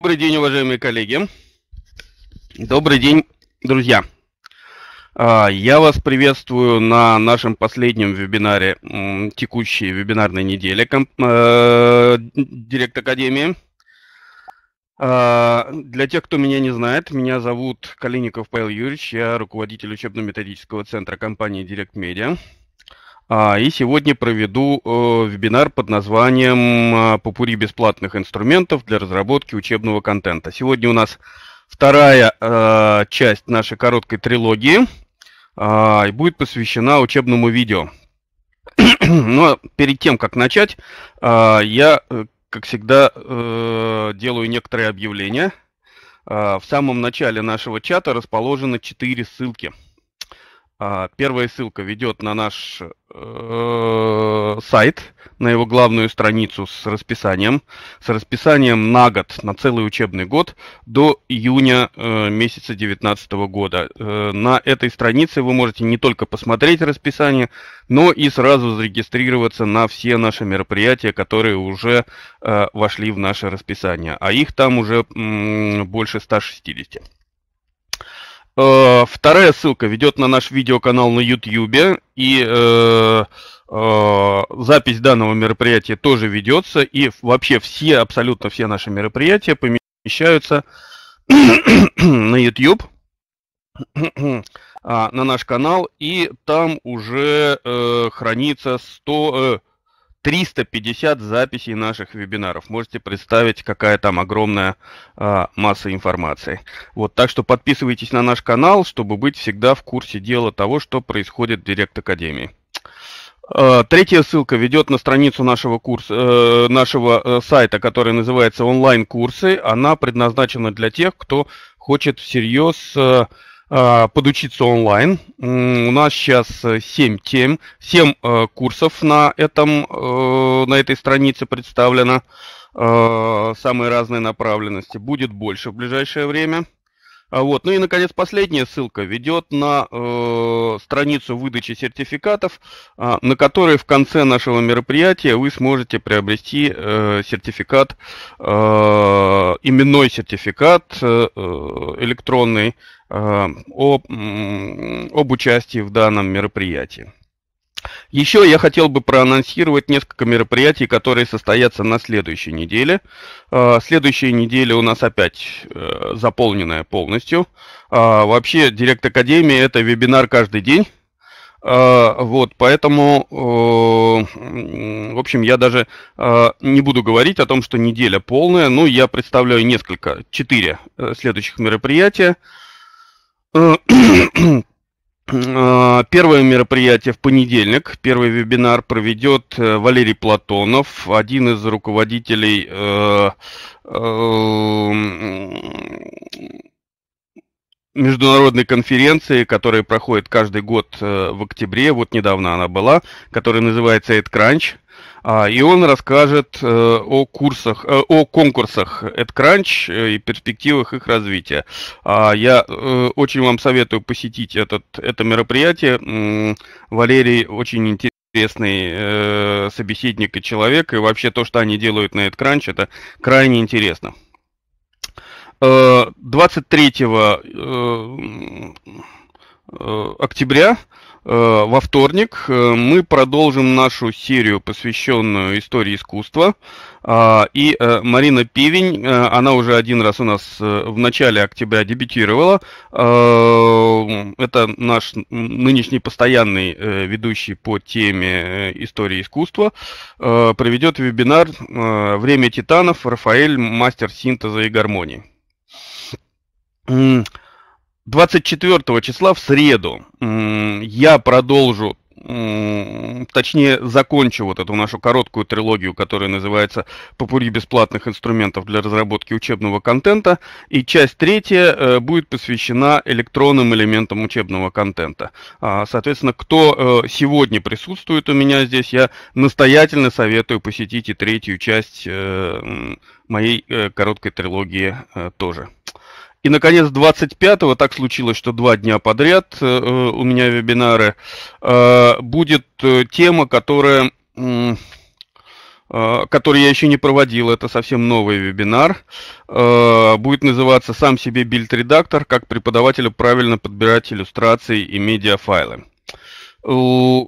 Добрый день, уважаемые коллеги. Добрый день, друзья. А, я вас приветствую на нашем последнем вебинаре текущей вебинарной недели э, Директ Академии. А, для тех, кто меня не знает, меня зовут Калиников Павел Юрьевич, я руководитель учебно-методического центра компании Direct Media. А, и сегодня проведу э, вебинар под названием а, «Попури бесплатных инструментов для разработки учебного контента». Сегодня у нас вторая э, часть нашей короткой трилогии а, и будет посвящена учебному видео. Но ну, перед тем, как начать, я, э, как всегда, делаю некоторые объявления. В самом начале нашего чата расположены четыре ссылки – а, первая ссылка ведет на наш э, сайт, на его главную страницу с расписанием, с расписанием на год, на целый учебный год до июня э, месяца 2019 года. Э, на этой странице вы можете не только посмотреть расписание, но и сразу зарегистрироваться на все наши мероприятия, которые уже вошли в наше расписание, а их там уже больше 160. Э, вторая ссылка ведет на наш видеоканал на YouTube, и э, э, запись данного мероприятия тоже ведется, и вообще все, абсолютно все наши мероприятия помещаются на YouTube, а, на наш канал, и там уже э, хранится 100, 350 записей наших вебинаров. Можете представить, какая там огромная а, масса информации. Вот, так что подписывайтесь на наш канал, чтобы быть всегда в курсе дела того, что происходит в Директ Академии. А, третья ссылка ведет на страницу нашего курса, э, нашего э, сайта, который называется «Онлайн-курсы». Она предназначена для тех, кто хочет всерьез э, а, подучиться онлайн. У нас сейчас 7 э, тем, 7 э, курсов на, этом, э, на этой странице представлено. Самые разные направленности. Будет больше в ближайшее время. А, вот. Ну и, наконец, последняя ссылка ведет на э, страницу выдачи сертификатов, э, на которой в конце нашего мероприятия вы сможете приобрести э, сертификат, э, именной сертификат э, электронный э, об, об участии в данном мероприятии. Еще я хотел бы проанонсировать несколько мероприятий, которые состоятся на следующей неделе. А, следующая неделя у нас опять э, заполненная полностью. А, вообще, Директ Академии – это вебинар каждый день. А, вот, поэтому, э, в общем, я даже э, не буду говорить о том, что неделя полная. Ну, я представляю несколько, четыре следующих мероприятия. А, первое мероприятие в понедельник, первый вебинар проведет э, Валерий Платонов, один из руководителей э, э, международной конференции, которая проходит каждый год э, в октябре, вот недавно она была, которая называется EdCrunch, а, и он расскажет э, о курсах, э, о конкурсах EdCrunch и перспективах их развития. А, я очень вам советую посетить этот, это мероприятие. Валерий очень интересный интересный э, собеседник и человек, и вообще то, что они делают на EdCrunch, это крайне интересно. 23 э, октября э, во вторник э, мы продолжим нашу серию, посвященную истории искусства. А, и Марина Пивень, она уже один раз у нас в начале октября дебютировала. Это наш нынешний постоянный ведущий по теме истории искусства. Проведет вебинар «Время титанов. Рафаэль. Мастер синтеза и гармонии». 24 числа в среду я продолжу, точнее закончу вот эту нашу короткую трилогию, которая называется «Попури бесплатных инструментов для разработки учебного контента», и часть третья э, будет посвящена электронным элементам учебного контента. А, соответственно, кто э, сегодня присутствует у меня здесь, я настоятельно советую посетить и третью часть э, моей короткой трилогии тоже. И, наконец, 25-го, так случилось, что два дня подряд э, э у меня вебинары, э, будет э, тема, которая, э, которую я еще не проводил, это совсем новый вебинар, э, будет называться «Сам себе бильд-редактор, как преподавателю правильно подбирать иллюстрации и медиафайлы». Э,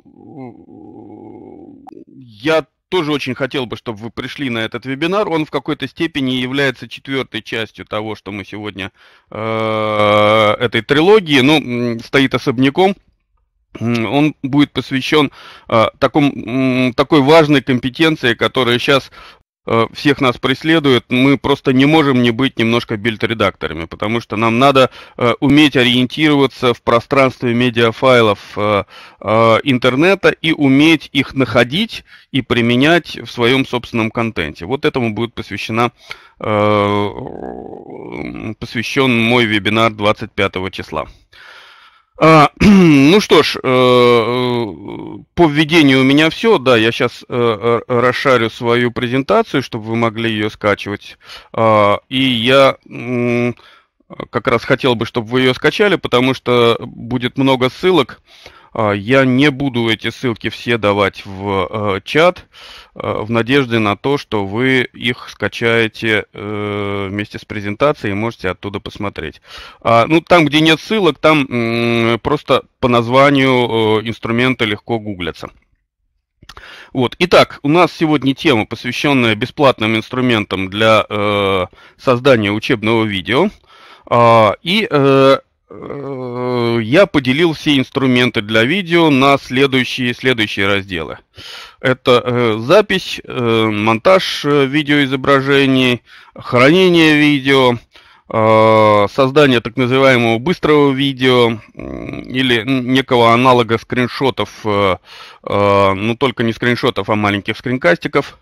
я тоже очень хотел бы, чтобы вы пришли на этот вебинар. Он в какой-то степени является четвертой частью того, что мы сегодня э, этой трилогии, ну, стоит особняком. Он будет посвящен э, таком, такой важной компетенции, которая сейчас Э, всех нас преследует, мы просто не можем не быть немножко бильд-редакторами, потому что нам надо э, уметь ориентироваться в пространстве медиафайлов э, интернета и уметь их находить и применять в своем собственном контенте. Вот этому будет посвящена посвящен мой вебинар 25 числа. А, ну что ж, э, э, по введению у меня все. Да, я сейчас э, расшарю свою презентацию, чтобы вы могли ее скачивать. А, и я как раз хотел бы, чтобы вы ее скачали, потому что будет много ссылок. А, я не буду эти ссылки все давать в э, чат э, в надежде на то, что вы их скачаете э, вместе с презентацией и можете оттуда посмотреть. А, ну, там, где нет ссылок, там просто по названию инструмента легко гуглятся. Вот. Итак, у нас сегодня тема, посвященная бесплатным инструментам для э, создания учебного видео. Э, и э, Э, я поделил все инструменты для видео на следующие, следующие разделы. Это э, запись, э, монтаж э, видеоизображений, хранение видео, э, создание так называемого быстрого видео э, или некого аналога скриншотов, э, э, ну только не скриншотов, а маленьких скринкастиков.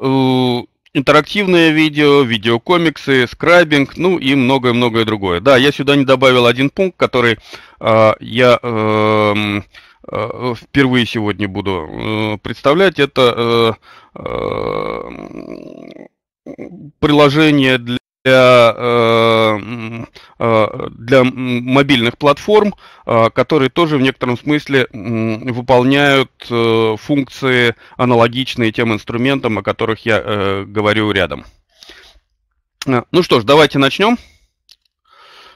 Э, интерактивное видео, видеокомиксы, скрайбинг, ну и многое-многое другое. Да, я сюда не добавил один пункт, который э, я эм, э, впервые сегодня буду э, представлять. Это э, э, приложение для для, э, э, для мобильных платформ, э, которые тоже в некотором смысле выполняют функции, аналогичные тем инструментам, о которых я говорю рядом. Ну что ж, давайте начнем.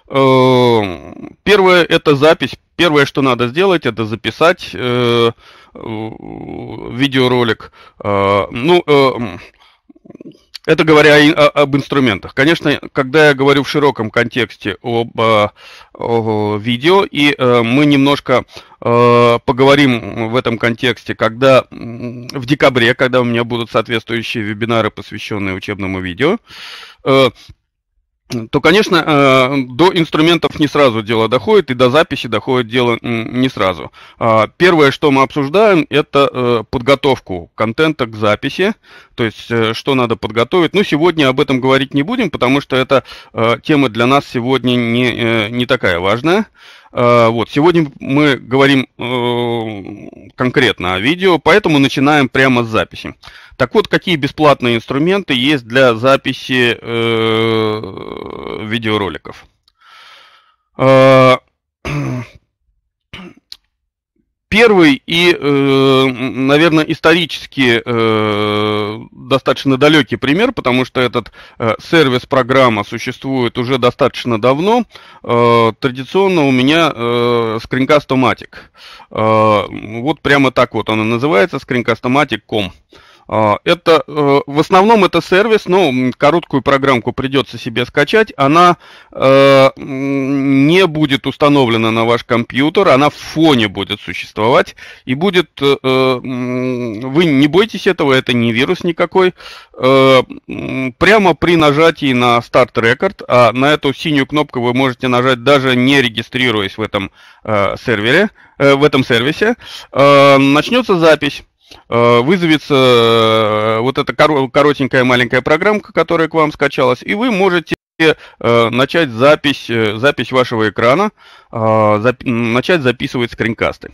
Первое – это запись. Первое, что надо сделать, это записать видеоролик. Ну, это говоря об инструментах. Конечно, когда я говорю в широком контексте об о, э, о видео, и э, мы немножко э, поговорим в этом контексте, когда в декабре, когда у меня будут соответствующие вебинары, посвященные учебному видео, э, то, конечно, э, до инструментов не сразу дело доходит, и до записи доходит дело не сразу. А, первое, что мы обсуждаем, это э, подготовку контента к записи, то есть э, что надо подготовить. Но ну, сегодня об этом говорить не будем, потому что эта тема для нас сегодня не, не такая важная. Э, вот, сегодня мы говорим э, конкретно о видео, поэтому начинаем прямо с записи. Так вот, какие бесплатные инструменты есть для записи э, видеороликов? первый и, э, наверное, исторически э, достаточно далекий пример, потому что этот э, сервис-программа существует уже достаточно давно. Э, традиционно у меня э, Screencast-O-Matic. Э, вот прямо так вот она называется, Screencast-O-Matic.com. Э, а, это э, в основном это сервис, но короткую программку придется себе скачать. Она э, не будет установлена на ваш компьютер, она в фоне будет существовать и будет. Э, вы не бойтесь этого, это не вирус никакой. Прямо при нажатии на старт рекорд, а на эту синюю кнопку вы можете нажать даже не регистрируясь в этом сервере, в этом сервисе, начнется запись. Э, вызовется э, вот эта коротенькая маленькая программка, которая к вам скачалась, и вы можете э, начать запись, запись вашего экрана, начать записывать скринкасты.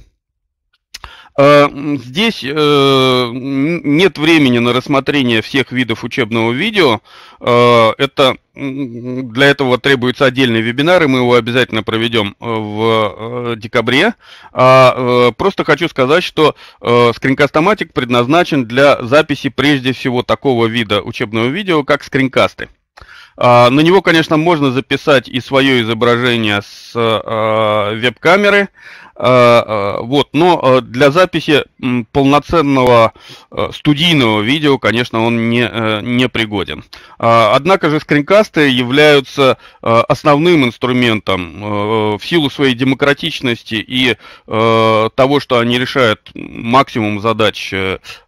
Э, здесь э, нет времени на рассмотрение всех видов учебного видео. Э, это для этого требуется отдельный вебинар, и мы его обязательно проведем в декабре. А, просто хочу сказать, что скринкастоматик предназначен для записи прежде всего такого вида учебного видео, как скринкасты. А, на него, конечно, можно записать и свое изображение с веб-камеры, Э, э, вот, но э, для записи полноценного студийного видео, конечно, он не, не пригоден. Однако же скринкасты являются основным инструментом в силу своей демократичности и того, что они решают максимум задач,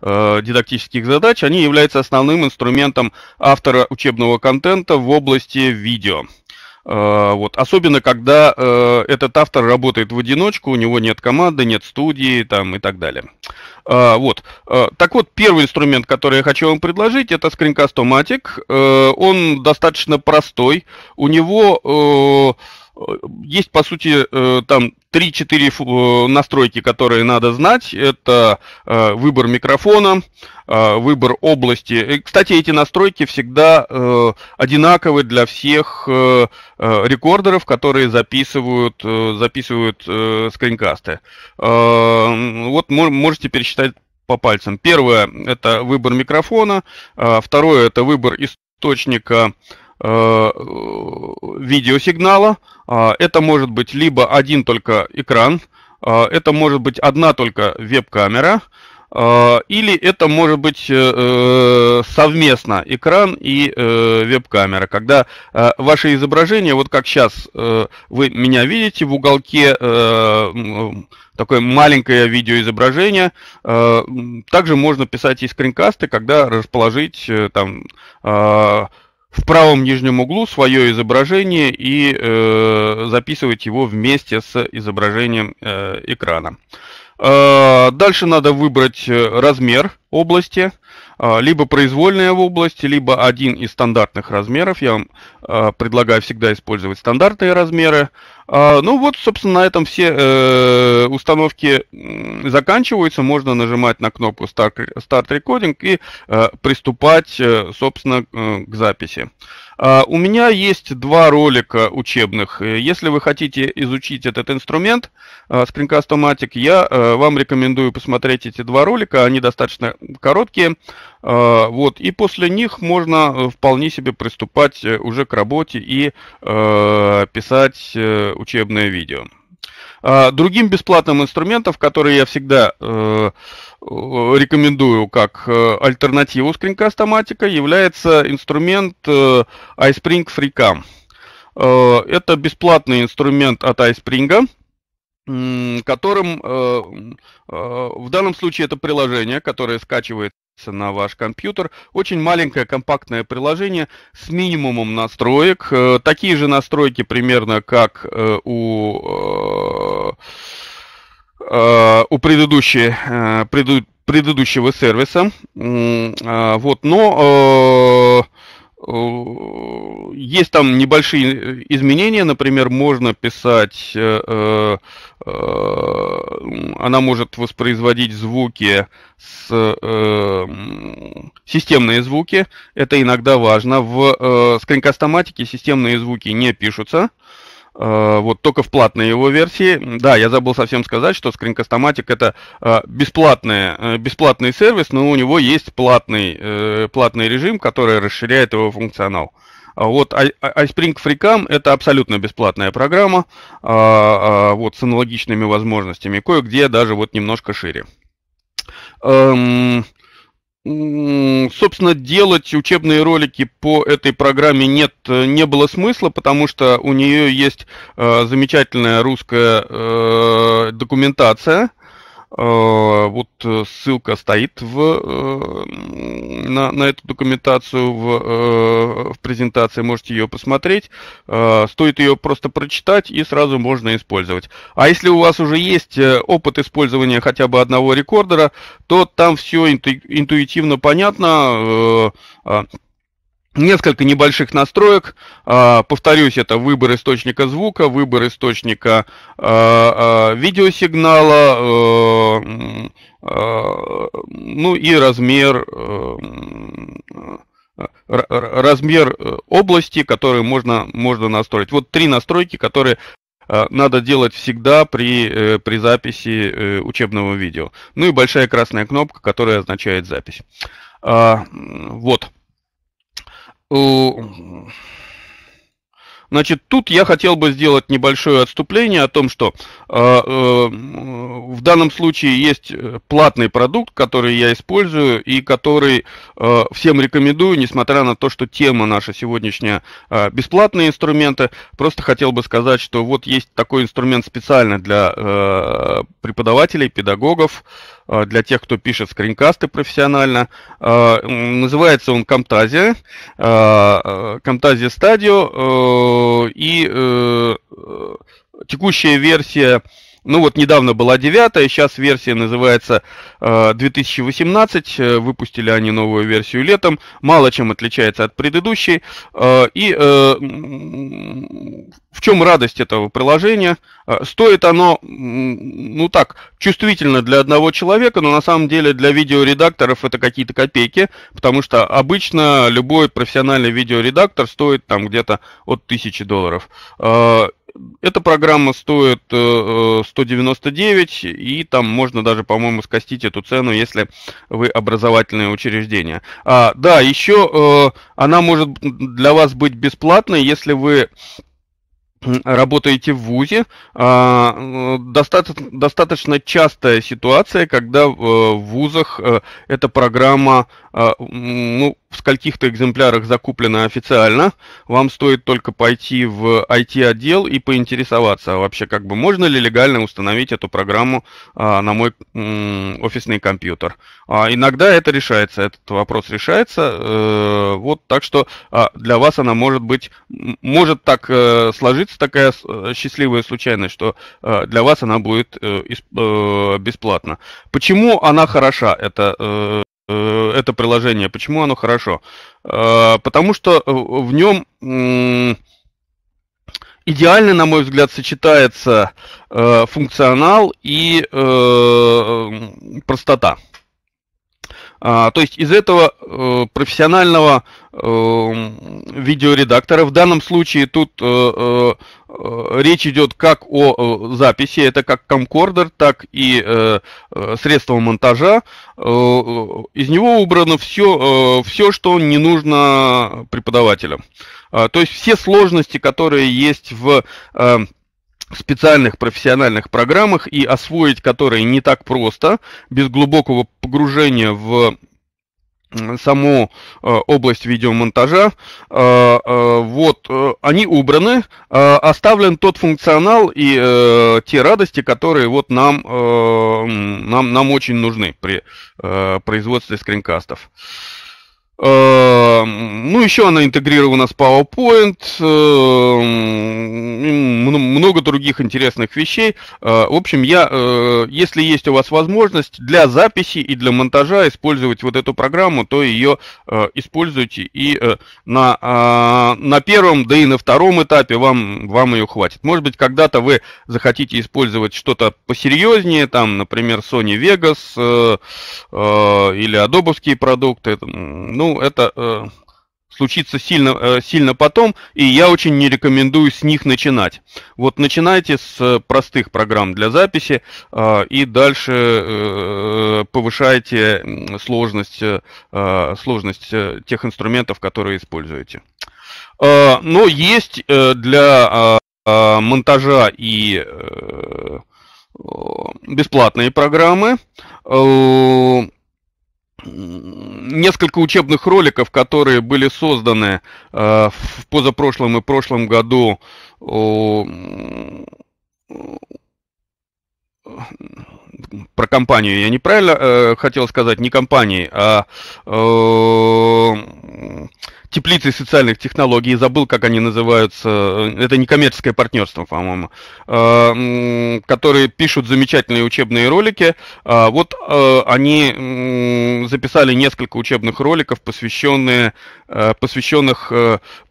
дидактических задач, они являются основным инструментом автора учебного контента в области видео. Э, вот. Особенно, когда э, этот автор работает в одиночку, у него нет команды, нет студии там, и так далее. Э, вот. Э, так вот, первый инструмент, который я хочу вам предложить, это Screencast-O-Matic. Э, он достаточно простой. У него... Э, есть, по сути, э, там 3-4 э, настройки, которые надо знать. Это э, выбор микрофона, выбор области. И, кстати, эти настройки всегда одинаковы для всех рекордеров, которые записывают, записывают скринкасты. Вот можете пересчитать по пальцам. Первое – это выбор микрофона. А второе – это выбор источника Э, видеосигнала. А, это может быть либо один только экран, а, это может быть одна только веб-камера, а, или это может быть э, э, совместно экран и веб-камера, когда ваше изображение, вот как сейчас вы меня видите в уголке, такое маленькое видеоизображение, также можно писать и скринкасты, когда расположить там в правом нижнем углу свое изображение и э, записывать его вместе с изображением э, экрана. Э, дальше надо выбрать э, размер области, э, либо произвольная в области, либо один из стандартных размеров. Я вам э, предлагаю всегда использовать стандартные размеры. А, ну вот, собственно, на этом все э, установки заканчиваются. Можно нажимать на кнопку Start, Start Recording и э, приступать, э, собственно, к записи. А, у меня есть два ролика учебных. Э, если вы хотите изучить этот инструмент а, Springcast Automatic, я э, вам рекомендую посмотреть эти два ролика. Они достаточно короткие. А, вот. И после них можно э, вполне себе приступать уже к работе и писать учебное видео. А, другим бесплатным инструментом, который я всегда э, рекомендую как э, альтернативу скринкастоматика, является инструмент э, iSpring FreeCam. Это бесплатный инструмент от iSpring, которым в данном случае это приложение, которое скачивает на ваш компьютер. Очень маленькое компактное приложение с минимумом настроек. Э, такие же настройки примерно как э, у, э, у предыдущего предыдущего сервиса. Вот, но Э, есть там небольшие э, изменения, например, можно писать, э, она может воспроизводить звуки, с, системные звуки, это иногда важно. В скринкастоматике системные звуки не пишутся, Э, вот только в платной его версии. Да, я забыл совсем сказать, что screencast это э, бесплатный, э, бесплатный сервис, но у него есть платный, платный режим, который расширяет его функционал. А вот iSpring FreeCam – это абсолютно бесплатная программа, а, а, вот с аналогичными возможностями, кое-где даже вот немножко шире. Эм, собственно, делать учебные ролики по этой программе нет, э, не было смысла, потому что у нее есть э, замечательная русская э, документация, Э, вот э, ссылка стоит в, э, на, на эту документацию в, в презентации, можете ее посмотреть. Стоит ее просто прочитать и сразу можно использовать. А если у вас уже есть опыт использования хотя бы одного рекордера, то там все интуитивно понятно а, несколько небольших настроек. А, повторюсь, это выбор источника звука, выбор источника а, а, видеосигнала, э, ну и размер э, размер э, области, который можно, можно настроить. Вот три настройки, которые надо делать всегда при, при записи учебного видео. Ну и большая красная кнопка, которая означает запись. Вот. Значит, тут я хотел бы сделать небольшое отступление о том, что э, э, в данном случае есть э, платный продукт, который я использую и который э, всем рекомендую, несмотря на то, что тема наша сегодняшняя э, бесплатные инструменты. Просто хотел бы сказать, что вот есть такой инструмент специально для э, преподавателей, педагогов, Э, для тех, кто пишет скринкасты профессионально. Э, называется он Camtasia, Camtasia Stadio, и э, текущая версия ну вот недавно была девятая, сейчас версия называется 2018, э, э, выпустили они новую версию летом, мало чем отличается от предыдущей. Э, и в чем радость этого приложения? Стоит оно, ну так, чувствительно для одного человека, но на самом деле для видеоредакторов это какие-то копейки, потому что обычно любой профессиональный видеоредактор стоит там где-то от 1000 долларов. Эта программа стоит 199, э, э, и там можно даже, по-моему, скостить эту цену, если вы образовательное учреждение. А, да, еще э, она может для вас быть бесплатной, если вы работаете в ВУЗе, а, э, достаточно, достаточно частая ситуация, когда э, в ВУЗах э, эта программа ну, в скольких-то экземплярах закуплена официально. Вам стоит только пойти в IT-отдел и поинтересоваться а вообще, как бы можно ли легально установить эту программу а, на мой офисный компьютер. Иногда это решается, этот вопрос решается. Вот так что для вас она может быть, может так сложиться, случится такая э, счастливая случайность, что э, для вас она будет э, бесплатна. Почему она хороша, это, это приложение? Почему оно хорошо? Потому что в нем идеально, на мой взгляд, сочетается функционал и простота. А, то есть из этого э, профессионального эм, видеоредактора в данном случае тут э, э, речь идет как о записи, это как комкордер, так и э, средство монтажа. из него убрано все, все, что не нужно преподавателям. А, то есть все сложности, которые есть в специальных профессиональных программах и освоить которые не так просто, без глубокого погружения в саму э, область видеомонтажа, э, э, вот, э, они убраны, э, оставлен тот функционал и э, те радости, которые вот нам, э, нам, нам очень нужны при э, производстве скринкастов. Э, Эм, ну, еще она интегрирована с PowerPoint, эм, много других интересных вещей. Э, в общем, я, э, если есть у вас возможность для записи и для монтажа использовать вот эту программу, то ее э, используйте и на, а, на первом, да и на втором этапе вам, вам ее хватит. Может быть, когда-то вы захотите использовать что-то посерьезнее, там, например, Sony Vegas или адобовские продукты, ну, ну, это э, случится сильно, э, сильно потом, и я очень не рекомендую с них начинать. Вот начинайте с э, простых программ для записи, э, и дальше э, повышайте сложность, э, э сложность э, тех инструментов, которые используете. Э, но есть э, для э, монтажа и э, бесплатные программы несколько учебных роликов, которые были созданы э, в позапрошлом и прошлом году о, про компанию я неправильно э, хотел сказать, не компании, а э, теплицей социальных технологий, забыл, как они называются, э, это некоммерческое партнерство, по-моему, э, которые пишут замечательные учебные ролики. А, вот э, они записали несколько учебных роликов, посвященные, посвященных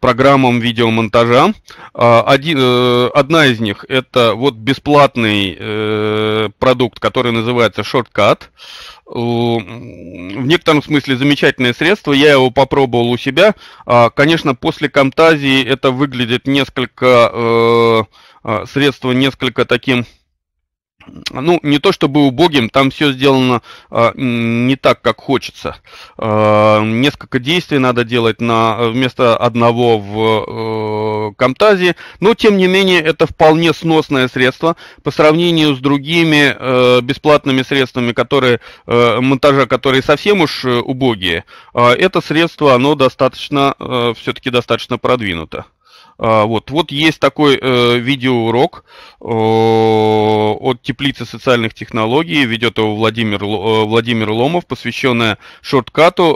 программам видеомонтажа. А, Один, одна из них это вот бесплатный продукт, который называется Shortcut в некотором смысле замечательное средство. Я его попробовал у себя. А, конечно, после Камтазии это выглядит несколько э, а, средство несколько таким ну, не то чтобы убогим, там все сделано э, не так, как хочется. Э, несколько действий надо делать на, вместо одного в э, Камтазе, но тем не менее это вполне сносное средство по сравнению с другими э, бесплатными средствами, которые, э, монтажа, которые совсем уж э, убогие. Э, это средство, оно достаточно, э, все-таки достаточно продвинуто. А, вот, вот есть такой э, видеоурок э, от теплицы социальных технологий, ведет его Владимир, э, Владимир Ломов, посвященная шорткату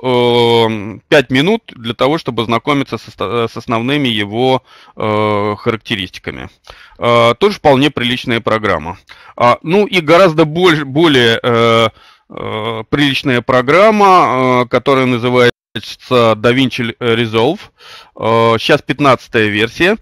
э, минут для того, чтобы знакомиться со, с основными его э, характеристиками. Э, тоже вполне приличная программа. А, ну и гораздо больше, более э, э, приличная программа, э, которая называется значит, э, DaVinci э, Resolve. Сейчас э, 15 версия.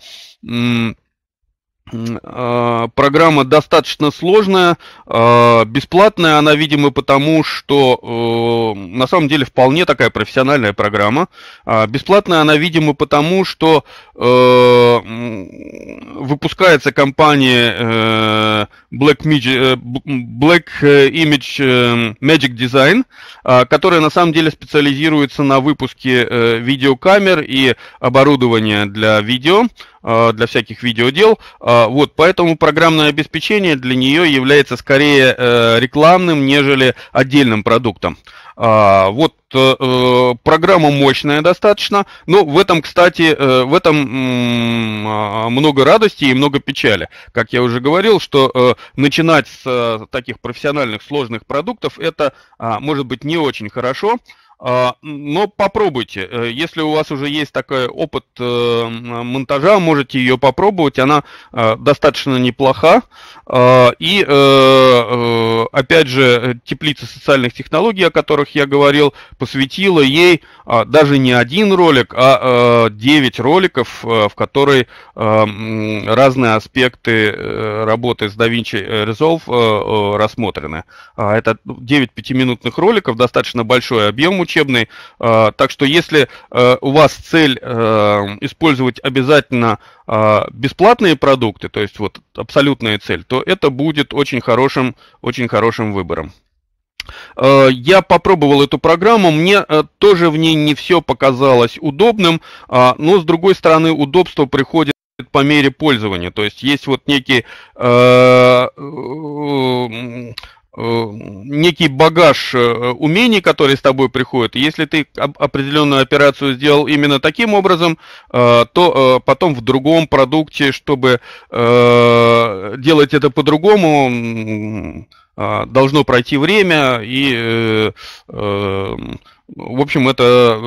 А, программа достаточно сложная, а, бесплатная она, видимо, потому что на самом деле вполне такая профессиональная программа. А, бесплатная она, видимо, потому что выпускается компания э, Black, э, Black э, Image Magic Design, которая на самом деле специализируется на выпуске видеокамер и оборудования для видео. Э, для всяких видеодел. Э, вот, поэтому программное обеспечение для нее является скорее э, рекламным, нежели отдельным продуктом. Вот программа мощная достаточно, но в этом, кстати, в этом много радости и много печали. Как я уже говорил, что начинать с таких профессиональных сложных продуктов это а, может быть не очень хорошо. А, но попробуйте. Э, если у вас уже есть такой опыт э, монтажа, можете ее попробовать. Она э, достаточно неплоха. А, и, опять же, теплица социальных технологий, о которых я говорил, посвятила ей а, даже не один ролик, а 9 роликов, в которые разные аспекты работы с DaVinci Resolve рассмотрены. Это 9 пятиминутных роликов, достаточно большой объем учебный. А, так что если а, у вас цель а, использовать обязательно бесплатные продукты, то есть вот абсолютная цель, то это будет очень хорошим, очень хорошим выбором. Я попробовал эту программу, мне тоже в ней не все показалось удобным, но с другой стороны удобство приходит по мере пользования. То есть есть вот некие э, Э, некий багаж э, умений, которые с тобой приходят. Если ты определенную операцию сделал именно таким образом, э, то потом в другом продукте, чтобы делать это по-другому, должно пройти время и в общем, это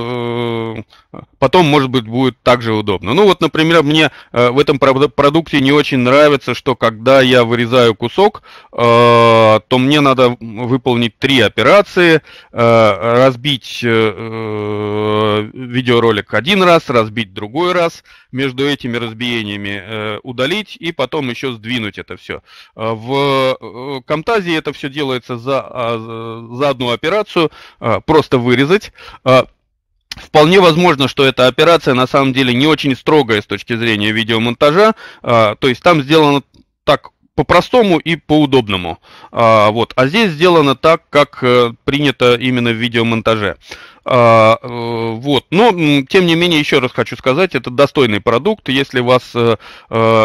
э, потом, может быть, будет также удобно. Ну вот, например, мне э, в этом продукте не очень нравится, что когда я вырезаю кусок, э, то мне надо выполнить три операции, э, разбить э, э видеоролик один раз, разбить другой раз, между этими разбиениями э, удалить и потом еще сдвинуть это все. Э, в э, камтазе это все делается а, за, за одну операцию, э, просто вырезать сказать. Э, вполне возможно, что эта операция на самом деле не очень строгая с точки зрения видеомонтажа, э, то есть там сделано так по-простому и по-удобному. А, вот. а здесь сделано так, как э, принято именно в видеомонтаже. А, э, вот. Но, тем не менее, еще раз хочу сказать, это достойный продукт. Если вас а,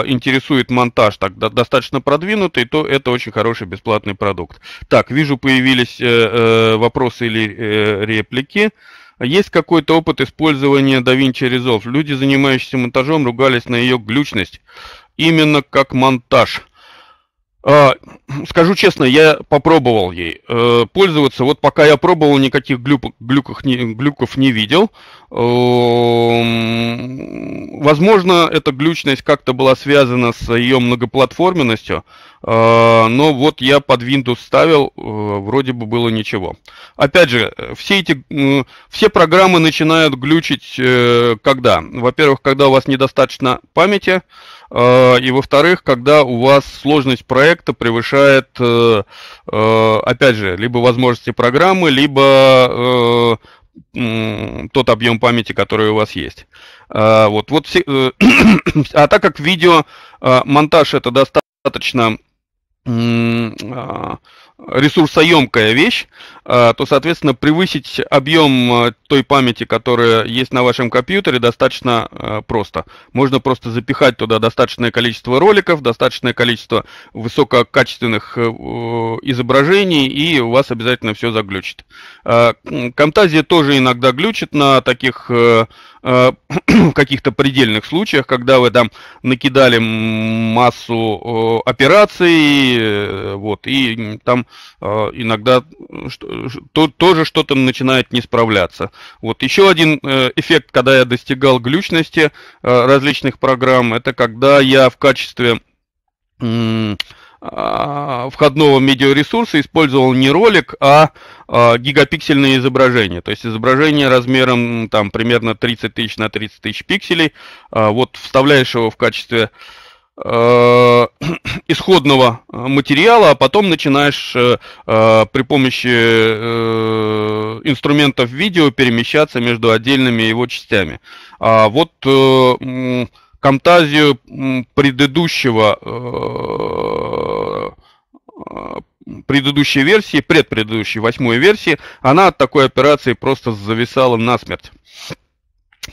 интересует монтаж так, достаточно продвинутый, то это очень хороший бесплатный продукт. Так, вижу, появились э, вопросы или э, реплики. Есть какой-то опыт использования DaVinci Resolve? Люди, занимающиеся монтажом, ругались на ее глючность именно как монтаж. А, скажу честно, я попробовал ей э, пользоваться. Вот пока я пробовал, никаких глюков, глюков не видел. Эм, возможно, эта глючность как-то была связана с ее многоплатформенностью, э, но вот я под Windows ставил, э, вроде бы было ничего. Опять же, все эти все программы начинают глючить когда? Во-первых, когда у вас недостаточно памяти, Э, и во-вторых, когда у вас сложность проекта превышает, э, э, опять же, либо возможности программы, либо тот объем памяти, который у вас есть. Вот, вот а так как видео монтаж это достаточно а, ресурсоемкая вещь, э, то, соответственно, превысить объем э, той памяти, которая есть на вашем компьютере, достаточно э, просто. Можно просто запихать туда достаточное количество роликов, достаточное количество высококачественных изображений, и у вас обязательно все заглючит. Камтазия тоже иногда глючит на таких Э, в каких-то предельных случаях, когда вы там накидали массу операций, э, вот, и там э, иногда то, тоже что-то начинает не справляться. Вот еще один эффект, когда я достигал глючности различных программ, это когда я в качестве а, входного медиаресурса использовал не ролик, а, а гигапиксельное изображение, То есть изображение размером там примерно 30 тысяч на 30 тысяч пикселей. А, вот вставляешь его в качестве исходного материала, а потом начинаешь э, э, при помощи э, инструментов видео перемещаться между отдельными его частями. А вот э, Камтазию предыдущего э, э, предыдущей версии, предпредыдущей, восьмой версии, она от такой операции просто зависала насмерть.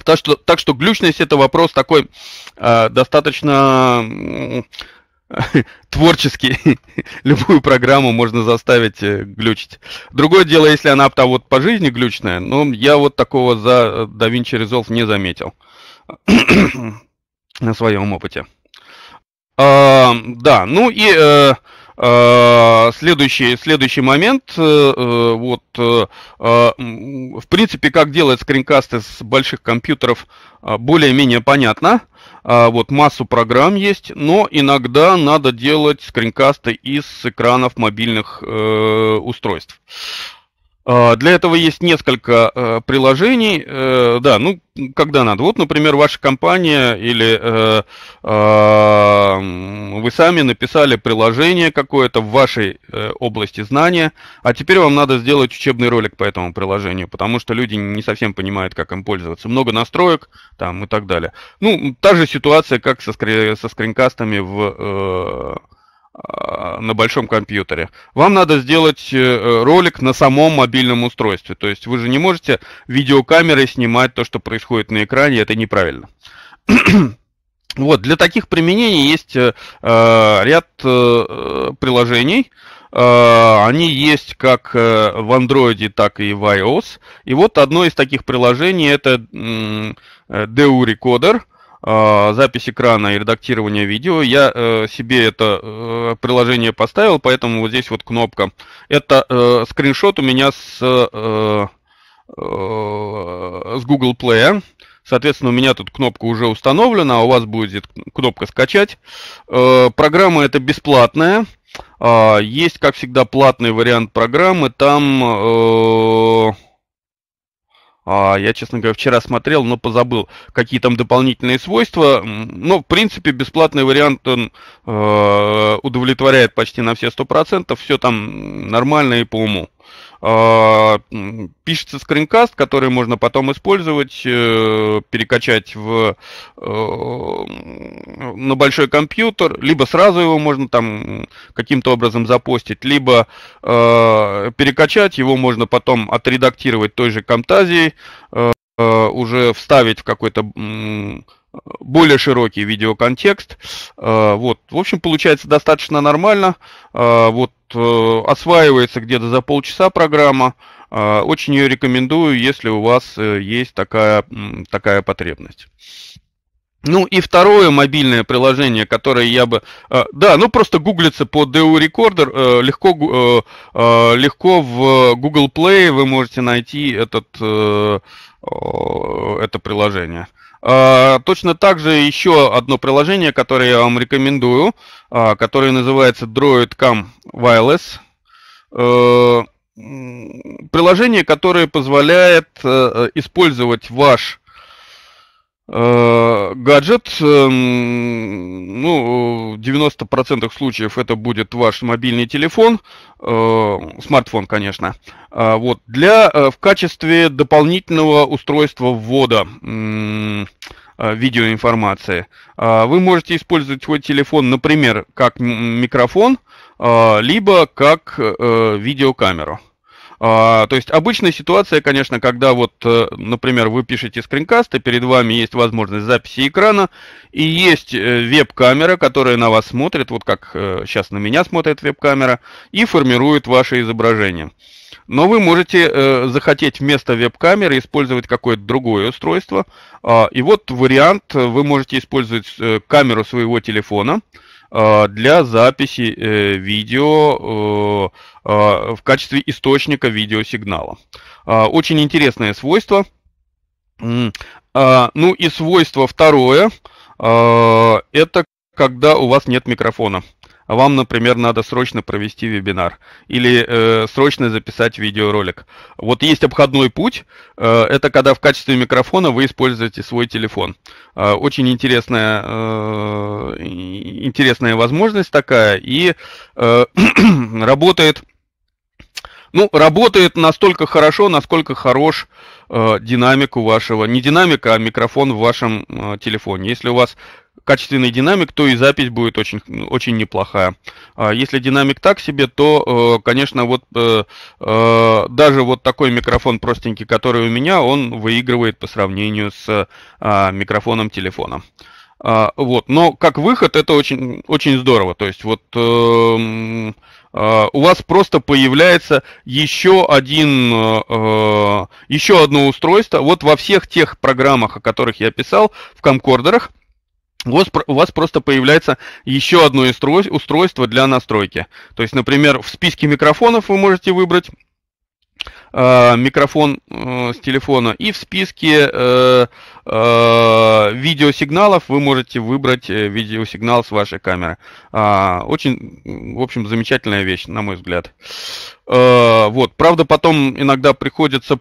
Так что, так что глючность это вопрос такой э, достаточно творческий. Любую программу можно заставить глючить. Другое дело, если она там вот по жизни глючная, но я вот такого за DaVinci Resolve не заметил. на своем опыте. А, да, ну и а, а, следующий, следующий момент, э, э, а, вот, а, в принципе, как делать скринкасты с больших компьютеров а, более-менее понятно, а, вот массу программ есть, но иногда надо делать скринкасты из экранов мобильных э, устройств. А, для этого есть несколько э, приложений. Э, да, ну, когда надо. Вот, например, ваша компания или э, а, вы сами написали приложение какое-то в вашей области знания, а теперь вам надо сделать учебный ролик по этому приложению, потому что люди не совсем понимают, как им пользоваться. Много настроек там и так далее. Ну, та же ситуация, как со, скри скринкастами в а, на большом компьютере. Вам надо сделать э, э, ролик на самом мобильном устройстве. То есть вы же не можете видеокамерой снимать то, что происходит на экране, это неправильно. вот, для таких применений есть э, э ряд э, приложений. они есть как в Android, так и в iOS. И вот одно из таких приложений это э, DU Recorder – Э, запись экрана и редактирование видео. Я э, себе это э, приложение поставил, поэтому вот здесь вот кнопка. Это э, скриншот у меня с, э, э, с Google Play. Соответственно, у меня тут кнопка уже установлена, а у вас будет кнопка «Скачать». Э, программа эта бесплатная. Э, есть, как всегда, платный вариант программы. Там... Э, а, я, честно говоря, вчера смотрел, но позабыл, какие там дополнительные свойства. Но, ну, в принципе, бесплатный вариант он э, удовлетворяет почти на все 100%. Все там нормально и по уму. Э, пишется скринкаст, который можно потом использовать, э, перекачать в, э, на большой компьютер, либо сразу его можно там каким-то образом запостить, либо перекачать, его можно потом отредактировать той же Камтазией, уже вставить в какой-то более широкий видеоконтекст. Вот, в общем, получается достаточно нормально. Вот Э, осваивается где-то за полчаса программа. Э, очень ее рекомендую, если у вас э, есть такая, такая потребность. Ну и второе мобильное приложение, которое я бы... Да, ну просто гуглится по DU Recorder, легко, легко в Google Play вы можете найти этот, это приложение. А, точно так же еще одно приложение, которое я вам рекомендую, а, которое называется DroidCam Wireless. Э, приложение, которое позволяет э, использовать ваш Э, гаджет, эм, ну, в 90% случаев это будет ваш мобильный телефон, э, смартфон, конечно. А вот, для, э, в качестве дополнительного устройства ввода видеоинформации. Вы можете использовать свой телефон, например, как микрофон, либо как видеокамеру. А, то есть обычная ситуация, конечно, когда вот, э, например, вы пишете скринкаст, и перед вами есть возможность записи экрана, и есть э, веб-камера, которая на вас смотрит, вот как сейчас э, на меня смотрит веб-камера, и формирует ваше изображение. Но вы можете э, захотеть вместо веб-камеры использовать какое-то другое устройство. Э, и вот вариант, вы можете использовать э, камеру своего телефона, Э, для записи э, видео э, в качестве источника видеосигнала. Очень интересное свойство. А, ну и свойство второе, это когда у вас нет микрофона. А вам, например, надо срочно провести вебинар или э, срочно записать видеоролик. Вот есть обходной путь, э, это когда в качестве микрофона вы используете свой телефон. Э, очень интересная, э, интересная возможность такая и э, работает ну, работает настолько хорошо, насколько хорош э, динамику вашего, не динамика, а микрофон в вашем э, телефоне. Если у вас качественный динамик, то и запись будет очень, очень неплохая. А, если динамик так себе, то, э, конечно, вот э, э, даже вот такой микрофон простенький, который у меня, он выигрывает по сравнению с а, микрофоном телефона. А, вот, но как выход это очень, очень здорово. То есть вот у вас просто появляется еще один, еще одно устройство. Вот во всех тех программах, о которых я писал, в комкордерах – у вас просто появляется еще одно устройство для настройки. То есть, например, в списке микрофонов вы можете выбрать Э, микрофон э, с телефона. И в списке э, видеосигналов вы можете выбрать видеосигнал с вашей камеры. А, очень, в общем, замечательная вещь, на мой взгляд. Вот, правда, потом иногда приходится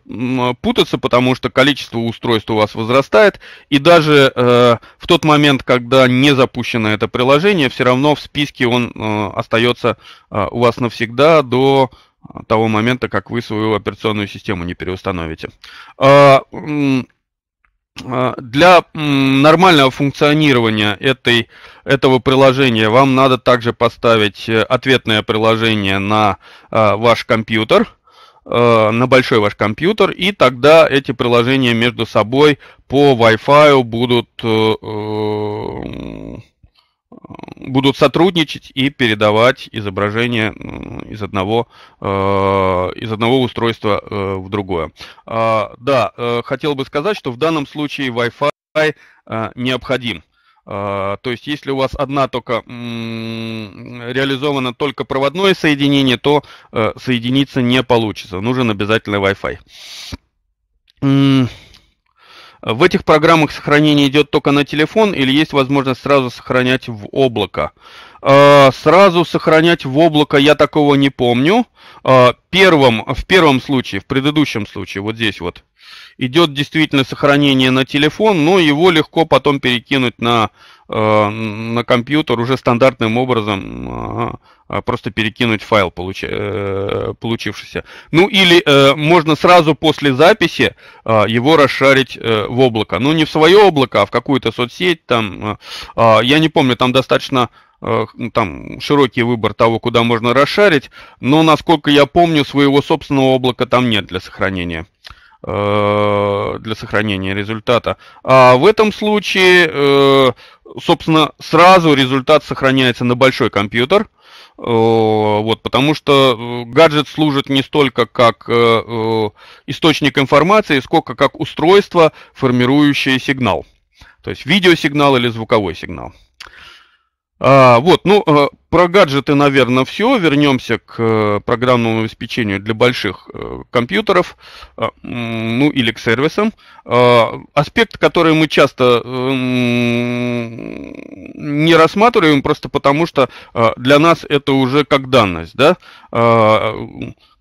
путаться, потому что количество устройств у вас возрастает, и даже в тот момент, когда не запущено это приложение, все равно в списке он остается у вас навсегда до того момента, как вы свою операционную систему не переустановите. А, а, для нормального функционирования этой, этого приложения вам надо также поставить э, ответное приложение на а, ваш компьютер, на большой ваш компьютер, и тогда эти приложения между собой по Wi-Fi будут э, э, будут сотрудничать и передавать изображение э, из одного, э, из одного устройства э, в другое. А, да, хотел бы сказать, что в данном случае Wi-Fi необходим. А, то есть, если у вас одна только реализовано только проводное соединение, то соединиться не получится. Нужен обязательно Wi-Fi. В этих программах сохранение идет только на телефон или есть возможность сразу сохранять в облако? А, сразу сохранять в облако я такого не помню. А, первым, в первом случае, в предыдущем случае, вот здесь вот, идет действительно сохранение на телефон, но его легко потом перекинуть на, а, на компьютер уже стандартным образом, просто перекинуть файл получ, э, получившийся. Ну или э, можно сразу после записи его расшарить э, в облако. Ну не в свое облако, а в какую-то соцсеть, там, я не помню, там достаточно Э, ну, там широкий выбор того, куда можно расшарить, но, насколько я помню, своего собственного облака там нет для сохранения э, для сохранения результата. А в этом случае, э, собственно, сразу результат сохраняется на большой компьютер, вот, потому что гаджет служит не столько как источник информации, сколько как устройство, формирующее сигнал. То есть видеосигнал или звуковой сигнал. А, вот, ну, э, про гаджеты, наверное, все. Вернемся к э, программному обеспечению для больших э, компьютеров, ну, или к сервисам. Э, аспект, который мы часто не рассматриваем, просто потому что для нас это уже как данность, да. А,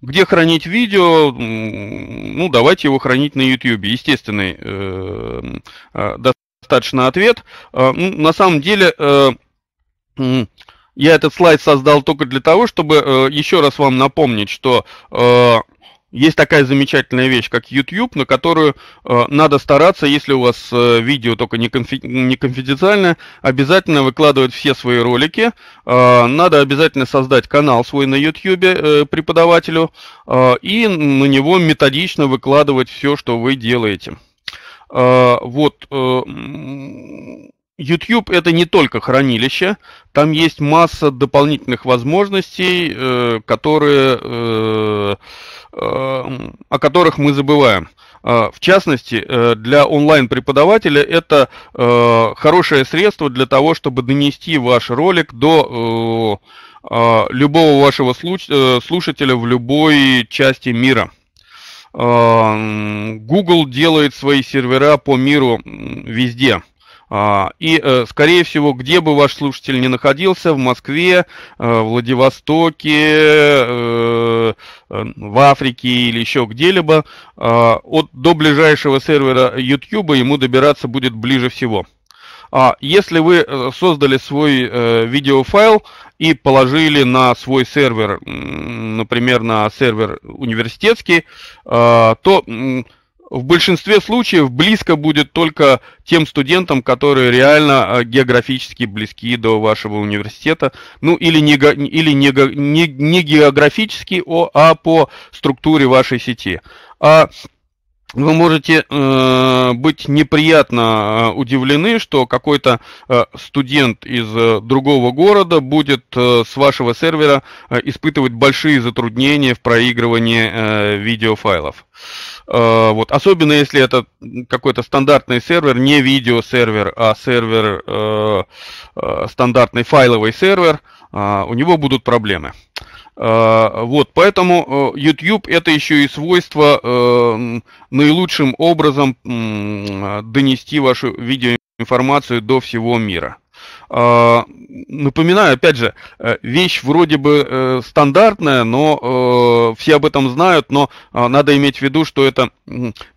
где хранить видео? Ну, давайте его хранить на YouTube. Естественный э, достаточно ответ. А, ну, на самом деле... Я этот слайд создал только для того, чтобы э, еще раз вам напомнить, что э, есть такая замечательная вещь, как YouTube, на которую э, надо стараться, если у вас э, видео только не, конфи не конфиденциальное, обязательно выкладывать все свои ролики. Э, надо обязательно создать канал свой на YouTube э, преподавателю э, и на него методично выкладывать все, что вы делаете. Э, вот. Э, YouTube это не только хранилище, там есть масса дополнительных возможностей, э, которые, э, э, о которых мы забываем. В частности, для онлайн-преподавателя это хорошее средство для того, чтобы донести ваш ролик до любого вашего слушателя в любой части мира. Google делает свои сервера по миру везде – а, и, э, скорее всего, где бы ваш слушатель не находился, в Москве, э, Владивостоке, э, в Африке или еще где-либо, от, до ближайшего сервера YouTube ему добираться будет ближе всего. А Если вы создали свой видеофайл и положили на свой сервер, например, на сервер университетский, то в большинстве случаев близко будет только тем студентам, которые реально а, географически близки до вашего университета, ну или не, или не, не, не географически, а по структуре вашей сети. А вы можете э, быть неприятно э, удивлены, что какой-то э, студент из э, другого города будет э, с вашего сервера э, испытывать большие затруднения в проигрывании э, видеофайлов. Э, вот. Особенно если это какой-то стандартный сервер, не видеосервер, а сервер, э, э, стандартный файловый сервер, э, у него будут проблемы. Э, вот, поэтому э, YouTube это еще и свойство э, наилучшим образом донести вашу видеоинформацию до всего мира. Напоминаю, опять же, вещь вроде бы стандартная, но все об этом знают, но надо иметь в виду, что это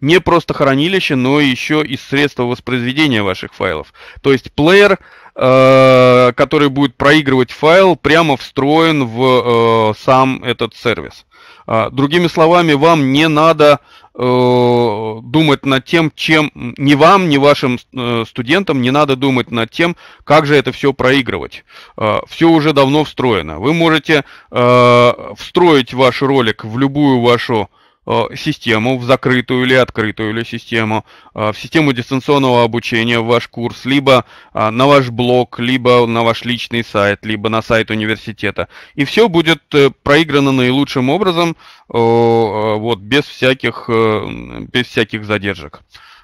не просто хранилище, но еще и средство воспроизведения ваших файлов. То есть плеер Э, который будет проигрывать файл, прямо встроен в э, сам этот сервис. А, другими словами, вам не надо э, думать над тем, чем ни вам, ни вашим студентам не надо думать над тем, как же это все проигрывать. А, все уже давно встроено. Вы можете встроить ваш ролик в любую вашу Э, систему, в закрытую или открытую или систему, э, в систему дистанционного обучения в ваш курс, либо э, на ваш блог, либо на ваш личный сайт, либо на сайт университета. И все будет проиграно наилучшим образом, вот, без всяких, без всяких задержек.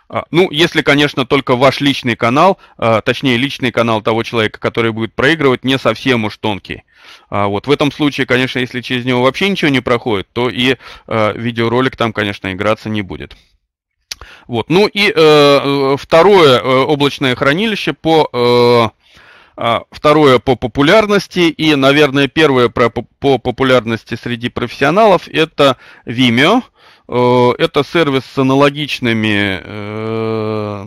А, ну, если, конечно, только ваш личный канал, точнее, личный канал того человека, который будет проигрывать, не совсем уж тонкий. А вот в этом случае, конечно, если через него вообще ничего не проходит, то и э, видеоролик там, конечно, играться не будет. Вот. Ну и э, э второе э, облачное хранилище по э, а, второе по популярности и, наверное, первое по популярности среди профессионалов это Vimeo. Э, это сервис с аналогичными э,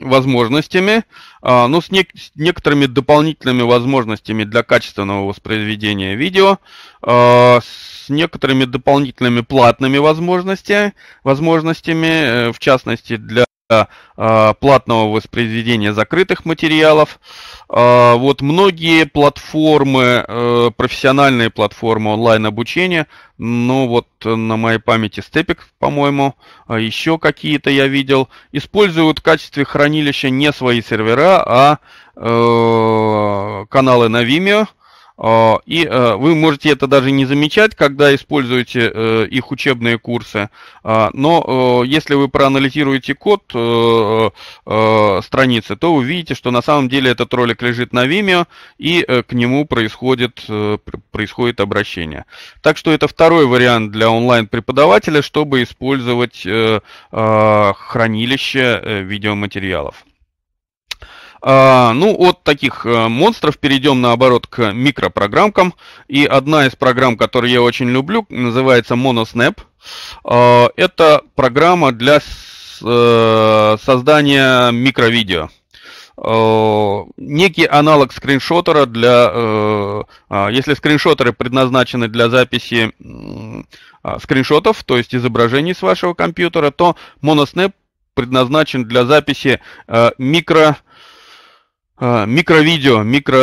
возможностями, а, но ну, с, не, с некоторыми дополнительными возможностями для качественного воспроизведения видео, а, с некоторыми дополнительными платными возможностями, возможностями э, в частности для Э, э, платного воспроизведения закрытых материалов. Э, вот многие платформы, профессиональные платформы онлайн-обучения, ну вот на моей памяти Степик, по-моему, а еще какие-то я видел, используют в качестве хранилища не свои сервера, а каналы на Vimeo – а, и э, вы можете это даже не замечать, когда используете э, их учебные курсы. А, но э, если вы проанализируете код страницы, то увидите, что на самом деле этот ролик лежит на Vimeo, и к нему происходит, происходит обращение. Так что это второй вариант для онлайн-преподавателя, чтобы использовать хранилище видеоматериалов. А, ну, от таких э, монстров перейдем, наоборот, к микропрограммкам. И одна из программ, которую я очень люблю, называется MonoSnap. А, это программа для э, создания микровидео. А, некий аналог скриншотера для... Э, если скриншотеры предназначены для записи скриншотов, то есть изображений с вашего компьютера, то MonoSnap предназначен для записи микро а, микровидео, микро,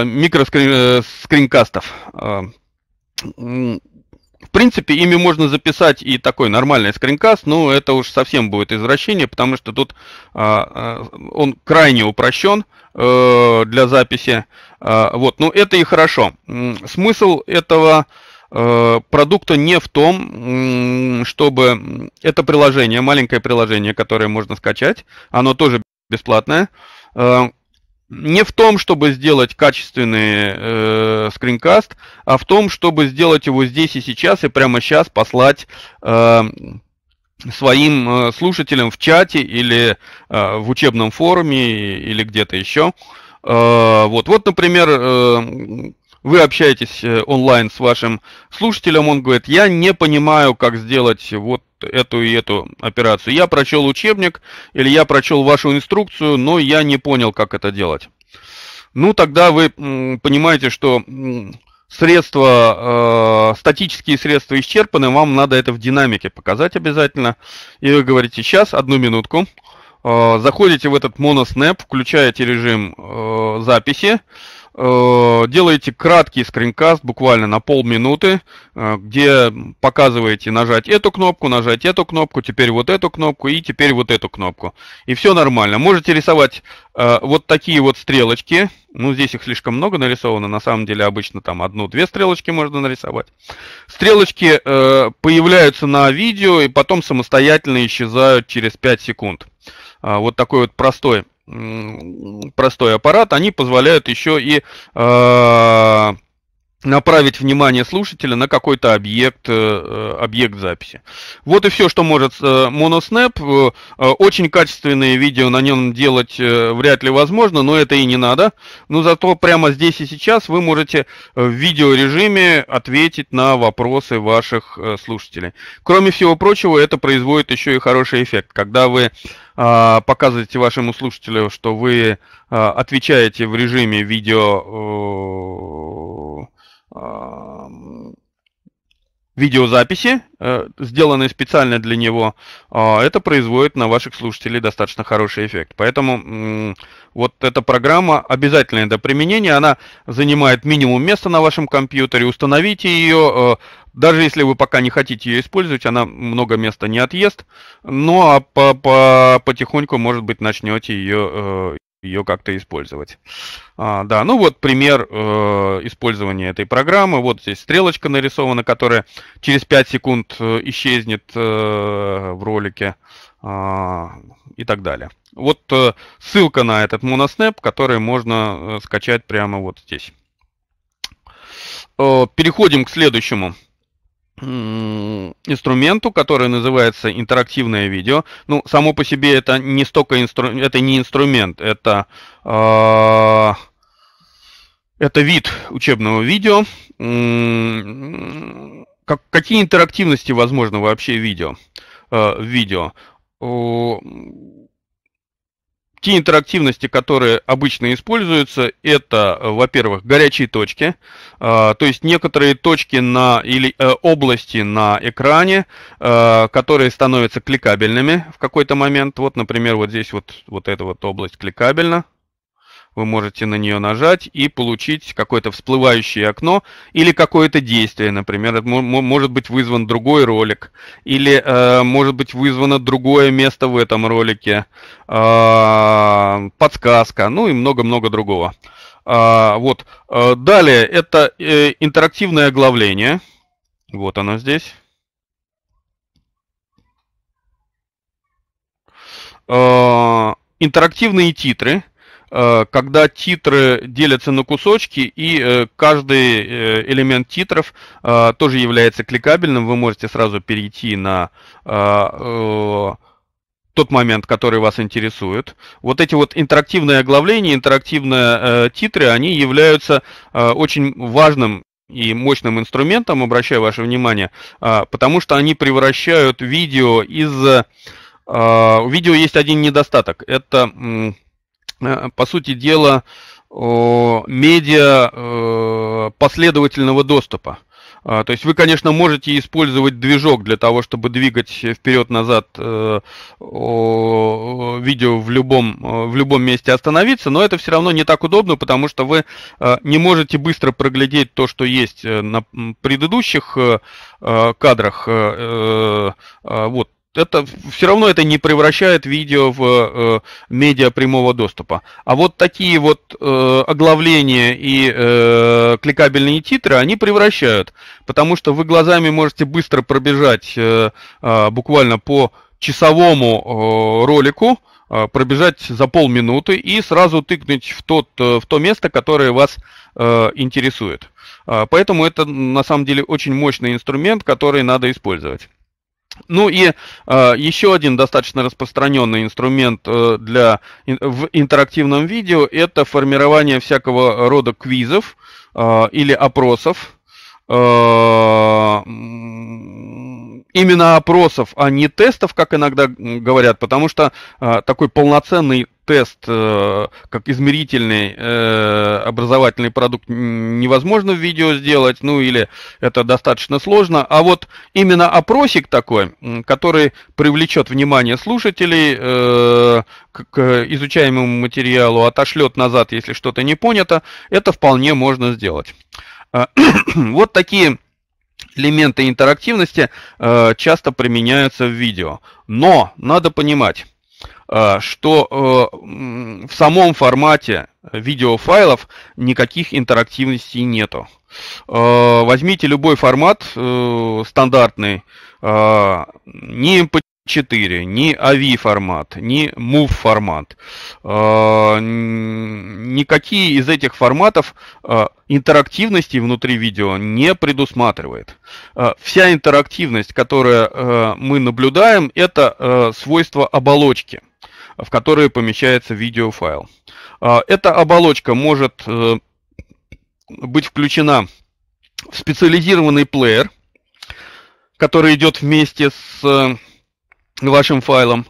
а, микро э, скринкастов а, В принципе, ими можно записать и такой нормальный скринкаст, но это уж совсем будет извращение, потому что тут он крайне упрощен э, для записи. Вот, но это и хорошо. Смысл этого э, продукта не в том, чтобы это приложение, маленькое приложение, которое можно скачать, оно тоже бесплатное, не в том, чтобы сделать качественный э, скринкаст, а в том, чтобы сделать его здесь и сейчас, и прямо сейчас послать э, своим э, слушателям в чате или э, в учебном форуме или где-то еще. Э, вот, вот, например, э, вы общаетесь э, онлайн с вашим слушателем, он говорит, я не понимаю, как сделать вот эту и эту операцию. Я прочел учебник или я прочел вашу инструкцию, но я не понял, как это делать. Ну, тогда вы понимаете, что средства, э, статические средства исчерпаны, вам надо это в динамике показать обязательно. И вы говорите, сейчас, одну минутку, э, заходите в этот моноснэп, включаете режим э, записи, Э, делаете краткий скринкаст, буквально на полминуты, э, где показываете нажать эту кнопку, нажать эту кнопку, теперь вот эту кнопку и теперь вот эту кнопку. И все нормально. Можете рисовать э, вот такие вот стрелочки. Ну, здесь их слишком много нарисовано. На самом деле, обычно там одну-две стрелочки можно нарисовать. Стрелочки появляются на видео и потом самостоятельно исчезают через 5 секунд. Вот такой вот простой простой аппарат, они позволяют еще и э, направить внимание слушателя на какой-то объект, э, объект записи. Вот и все, что может э, Monosnap. Э, э очень качественные видео на нем делать э, вряд ли возможно, но это и не надо. Но зато прямо здесь и сейчас вы можете э, в видеорежиме ответить на вопросы ваших э, слушателей. Кроме всего прочего, это производит еще и хороший эффект, когда вы а, показываете вашему слушателю, что вы а, отвечаете в режиме видео видеозаписи, э, сделанные специально для него, а, это производит на ваших слушателей достаточно хороший эффект. Поэтому вот эта программа обязательная для применения, она занимает минимум места на вашем компьютере, установите ее, э, даже если вы пока не хотите ее использовать, она много места не отъест, ну а по -по потихоньку, может быть, начнете ее ее как-то использовать. А, да, ну вот пример э, использования этой программы. Вот здесь стрелочка нарисована, которая через 5 секунд э, исчезнет э, в ролике э, и так далее. Вот э, ссылка на этот Monosnap, который можно э, скачать прямо вот здесь. Э, переходим к следующему инструменту, который называется интерактивное видео. Ну, само по себе это не столько инстру... это не инструмент, это э... это вид учебного видео. Как, какие интерактивности возможно вообще видео? Э, видео те интерактивности, которые обычно используются, это, э, во-первых, горячие точки, а, то есть некоторые точки на или э, области на экране, э, которые становятся кликабельными в какой-то момент. Вот, например, вот здесь вот, вот эта вот область кликабельна вы можете на нее нажать и получить какое-то всплывающее окно или какое-то действие, например, может быть вызван другой ролик или э, может быть вызвано другое место в этом ролике, э, подсказка, ну и много-много другого. А, э, вот далее это э, интерактивное оглавление, вот оно здесь. А, интерактивные титры Э, когда титры делятся на кусочки, и э, каждый э, элемент титров тоже является кликабельным. Вы можете сразу перейти на тот момент, который вас интересует. Вот эти вот интерактивные оглавления, интерактивные титры, они являются очень важным и мощным инструментом, обращаю ваше внимание, потому что они превращают видео из... у видео есть один недостаток. Это... Э, по сути дела, медиа э, последовательного доступа. Э, то есть вы, конечно, можете использовать движок для того, чтобы двигать вперед-назад видео в любом, в любом месте остановиться, но это все равно не так удобно, потому что вы не можете быстро проглядеть то, что есть на предыдущих кадрах. Вот это все равно это не превращает видео в э, медиа прямого доступа. А вот такие вот э, оглавления и э, кликабельные титры они превращают, потому что вы глазами можете быстро пробежать э, э, буквально по часовому э, ролику, э, пробежать за полминуты и сразу тыкнуть в, тот, э, в то место, которое вас э, интересует. Э, поэтому это на самом деле очень мощный инструмент, который надо использовать. Ну и э, еще один достаточно распространенный инструмент э, для ин, в интерактивном видео это формирование всякого рода квизов э, или опросов. Э, именно опросов, а не тестов, как иногда говорят, потому что э, такой полноценный тест э, как измерительный э, образовательный продукт невозможно в видео сделать, ну или это достаточно сложно. А вот именно опросик такой, который привлечет внимание слушателей э, к изучаемому материалу, отошлет назад, если что-то не понято, это вполне можно сделать. А, вот такие элементы интерактивности э, часто применяются в видео. Но надо понимать, Э, что э, в самом формате видеофайлов никаких интерактивностей нету. Э, возьмите любой формат стандартный, не mp 4, не AVI формат, не MOV формат. Никакие из этих форматов интерактивности внутри видео не предусматривает. Вся интерактивность, которую мы наблюдаем, это свойство оболочки – в которые помещается видеофайл. А, эта оболочка может э, быть включена в специализированный плеер, который идет вместе с э, вашим файлом,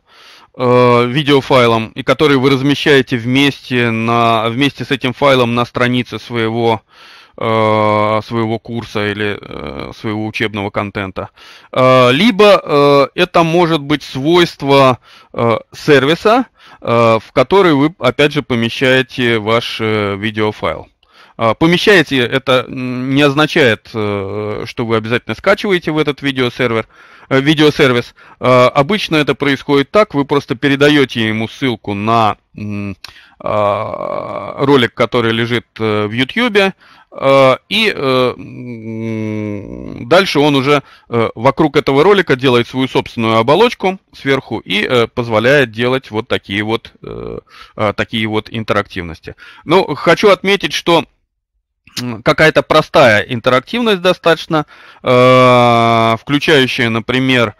э, видеофайлом, и который вы размещаете вместе, на, вместе с этим файлом на странице своего Э, своего курса или э, своего учебного контента. Э, либо это может быть свойство сервиса, в который вы, опять же, помещаете ваш видеофайл. Помещаете это не означает, что вы обязательно скачиваете в этот видеосервер, видеосервис. Обычно это происходит так, вы просто передаете ему ссылку на а, ролик, который лежит э, в YouTube, э, и э, дальше он уже вокруг этого ролика делает свою собственную оболочку сверху и позволяет делать вот такие вот, а, такие вот интерактивности. Ну, хочу отметить, что какая-то простая интерактивность достаточно, включающая, например,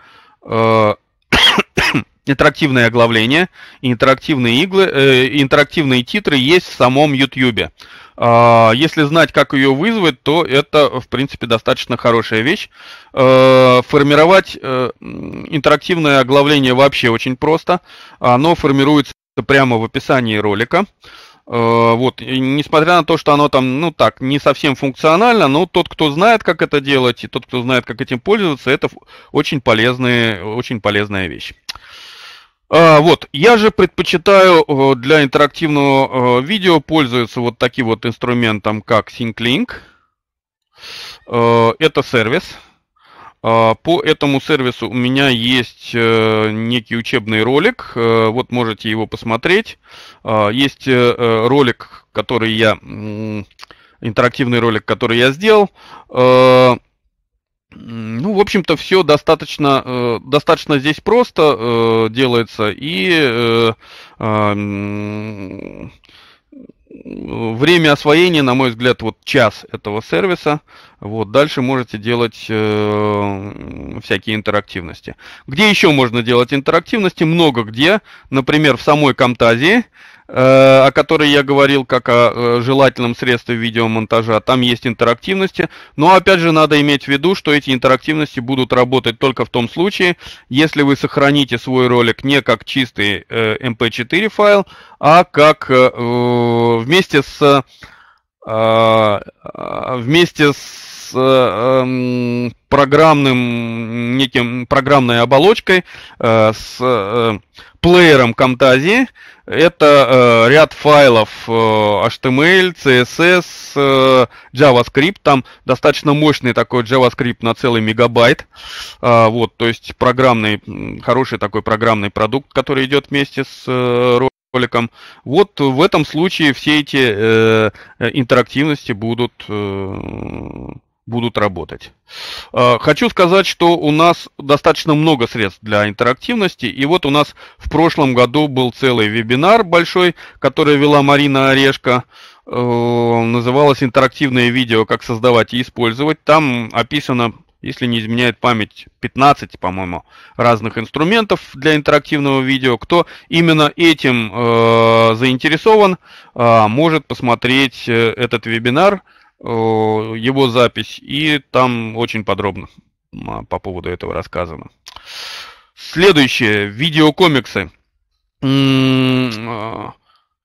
интерактивное оглавление, интерактивные иглы, э, интерактивные титры есть в самом YouTube. Э, если знать, как ее вызвать, то это, в принципе, достаточно хорошая вещь. Э, формировать э, интерактивное оглавление вообще очень просто. Оно формируется прямо в описании ролика. Э, вот, и несмотря на то, что оно там, ну так, не совсем функционально, но тот, кто знает, как это делать, и тот, кто знает, как этим пользоваться, это очень полезные, очень полезная вещь. А, вот, я же предпочитаю э, для интерактивного э, видео пользоваться вот таким вот инструментом, как SyncLink. Э, это сервис. А, по этому сервису у меня есть некий учебный ролик, вот можете его посмотреть. А, есть ролик, который я, интерактивный ролик, который я сделал. Ну, в общем-то, все достаточно, э, достаточно здесь просто э, делается, и э, э, время освоения, на мой взгляд, вот час этого сервиса. Вот, дальше можете делать э, всякие интерактивности. Где еще можно делать интерактивности? Много где. Например, в самой Камтазии Э, о которой я говорил, как о э, желательном средстве видеомонтажа. Там есть интерактивности, но опять же надо иметь в виду, что эти интерактивности будут работать только в том случае, если вы сохраните свой ролик не как чистый MP4 э, эм файл, а как вместе с вместе с с э, эм, программным, неким программной оболочкой, э, с э, плеером Camtasia. Это э, ряд файлов HTML, CSS, JavaScript. Там достаточно мощный такой JavaScript на целый мегабайт. А, вот, то есть программный, хороший такой программный продукт, который идет вместе с роликом. Вот в этом случае все эти интерактивности будут будут работать. Э, хочу сказать, что у нас достаточно много средств для интерактивности. И вот у нас в прошлом году был целый вебинар большой, который вела Марина Орешко. Э, называлось «Интерактивное видео. Как создавать и использовать». Там описано если не изменяет память, 15, по-моему, разных инструментов для интерактивного видео. Кто именно этим э, заинтересован, может посмотреть этот вебинар. Э, его запись, и там очень подробно а, по поводу этого рассказано. Следующее, видеокомиксы. А,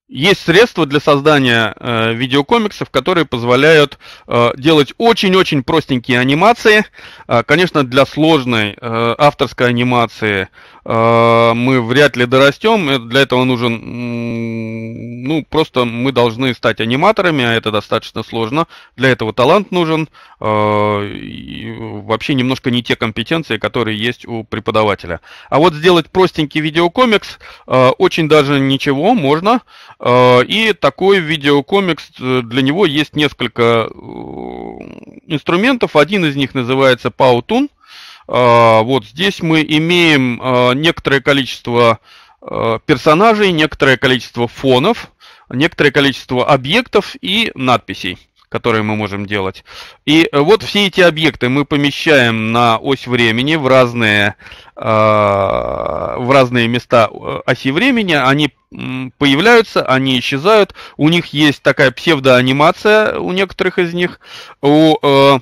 есть средства для создания э, видеокомиксов, которые позволяют э, делать очень-очень простенькие анимации. Э, конечно, для сложной э, авторской анимации Э, мы вряд ли дорастем. Э, для этого нужен, ну, просто мы должны стать аниматорами, а это достаточно сложно. Для этого талант нужен. Э, вообще немножко не те компетенции, которые есть у преподавателя. А вот сделать простенький видеокомикс очень даже ничего можно. И такой видеокомикс, для него есть несколько инструментов. Один из них называется Powtoon. А, вот здесь мы имеем а, некоторое количество а, персонажей, некоторое количество фонов, некоторое количество объектов и надписей которые мы можем делать. И вот все эти объекты мы помещаем на ось времени в разные, в разные места оси времени. Они появляются, они исчезают. У них есть такая псевдоанимация у некоторых из них. У э,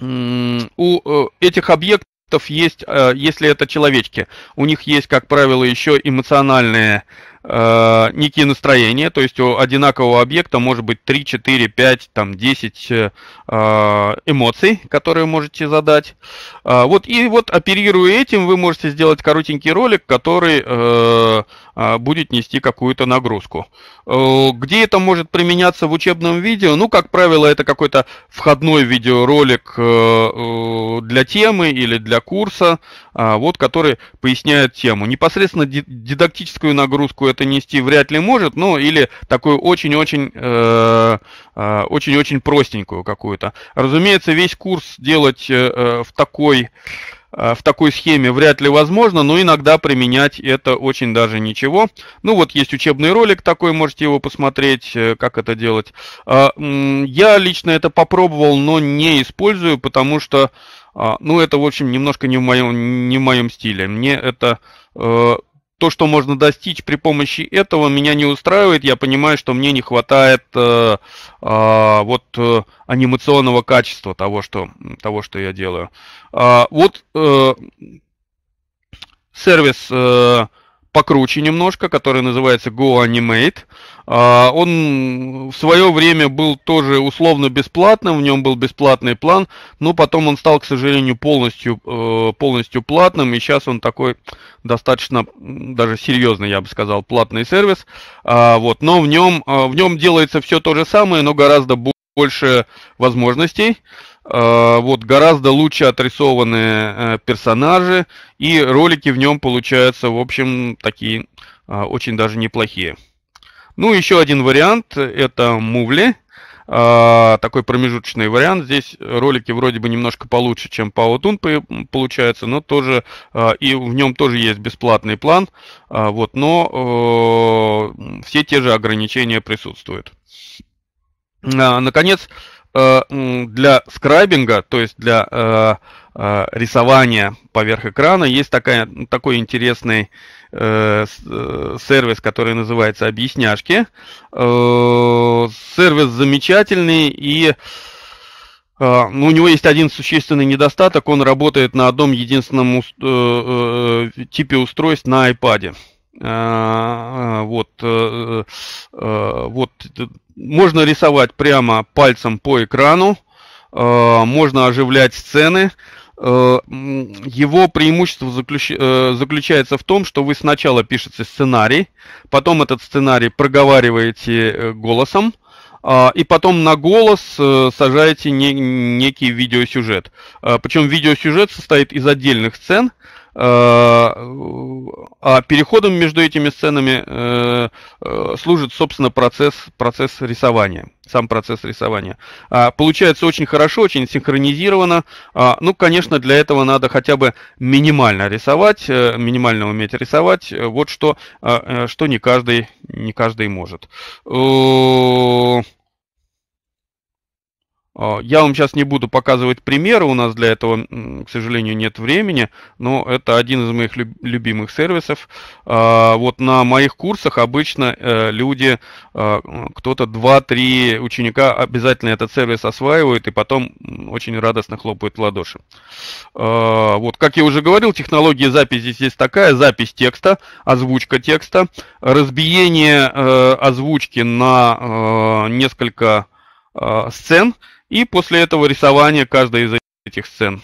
у э, этих объектов есть, э, если это человечки, у них есть, как правило, еще эмоциональные э, некие настроения, то есть у одинакового объекта может быть 3, 4, 5, там 10 эмоций, которые можете задать. А, вот, и вот оперируя этим, вы можете сделать коротенький ролик, который а, будет нести какую-то нагрузку. Э, где это может применяться в учебном видео? Ну, как правило, это какой-то входной видеоролик э, э, для темы или для курса, а, вот, который поясняет тему. Непосредственно дидактическую нагрузку это нести вряд ли может, ну, или такую очень-очень очень-очень простенькую какую-то. Разумеется, весь курс делать в такой Э, в такой схеме вряд ли возможно, но иногда применять это очень даже ничего. Ну вот есть учебный ролик такой, можете его посмотреть, э, как это делать. А, я лично это попробовал, но не использую, потому что, а, ну это в общем немножко не в моем, не в моем стиле. Мне это э, то, что можно достичь при помощи этого, меня не устраивает. Я понимаю, что мне не хватает э, э, вот э, анимационного качества того, что того, что я делаю. Э, вот э, сервис э, покруче немножко, который называется Go Animate. А, он в свое время был тоже условно бесплатным, в нем был бесплатный план, но потом он стал, к сожалению, полностью, э, полностью платным, и сейчас он такой достаточно даже серьезный, я бы сказал, платный сервис. А, вот. Но в нем, э, в нем делается все то же самое, но гораздо больше возможностей. Э, вот гораздо лучше отрисованы э, персонажи, и ролики в нем получаются, в общем, такие э, очень даже неплохие. Ну, еще один вариант, это Мувли, такой промежуточный вариант. Здесь ролики вроде бы немножко получше, чем PowerToon получается, но тоже и в нем тоже есть бесплатный план, вот, но все те же ограничения присутствуют. А, наконец, Э, для скрайбинга, то есть для э, э, рисования поверх экрана, есть такая, такой интересный сервис, который называется «Объясняшки». Сервис замечательный и ну, у него есть один существенный недостаток, он работает на одном единственном типе устройств на iPad. Вот, вот можно рисовать прямо пальцем по экрану, э, можно оживлять сцены. Э, его преимущество заключ... Э, заключается в том, что вы сначала пишете сценарий, потом этот сценарий проговариваете голосом, а, и потом на голос сажаете не, некий видеосюжет. Причем видеосюжет состоит из отдельных сцен, а, э, а переходом между этими сценами э, э, служит, собственно, процесс, процесс рисования, сам процесс рисования. А, получается очень хорошо, очень синхронизировано. А, ну, конечно, для этого надо хотя бы минимально рисовать, минимально уметь рисовать. Вот что, что не каждый, не каждый может. А, я вам сейчас не буду показывать примеры, у нас для этого, к сожалению, нет времени, но это один из моих любимых сервисов. А, вот на моих курсах обычно э, люди, а, кто-то 2-3 ученика обязательно этот сервис осваивают и потом очень радостно хлопают в ладоши. Вот, как я уже говорил, технология записи здесь такая, запись текста, озвучка текста, разбиение э, озвучки на э, несколько сцен – и после этого рисование каждой из этих сцен.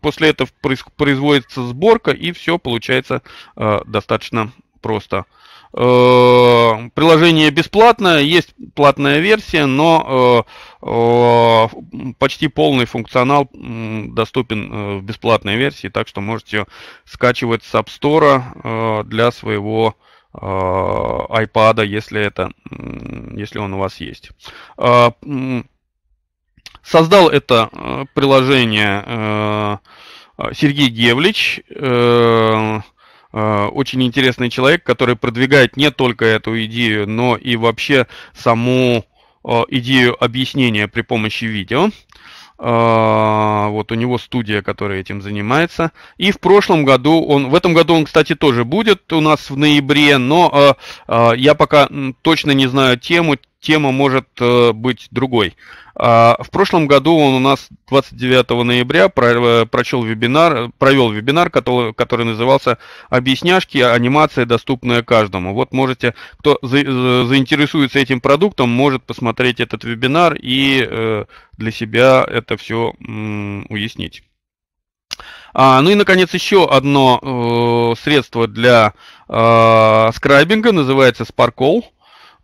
После этого производится сборка, и все получается э, достаточно просто. Э, приложение бесплатное, есть платная версия, но э, э, почти полный функционал доступен э, в бесплатной версии, так что можете скачивать с App Store э, для своего э, iPad, если, это, если он у вас есть. Э, Создал это э, приложение э, Сергей Гевлич, э, очень интересный человек, который продвигает не только эту идею, но и вообще саму идею объяснения при помощи видео. Вот у него студия, которая этим занимается. И в прошлом году он, в этом году он, кстати, тоже будет у нас в ноябре, но я пока точно не знаю тему. Тема может быть другой. А, в прошлом году он у нас 29 ноября прочел вебинар, провел вебинар, который назывался «Объясняшки. Анимация, доступная каждому». Вот можете, кто заинтересуется этим продуктом, может посмотреть этот вебинар и э, для себя это все уяснить. А, ну и, наконец, еще одно э, средство для э, а, скрайбинга называется Sparkle.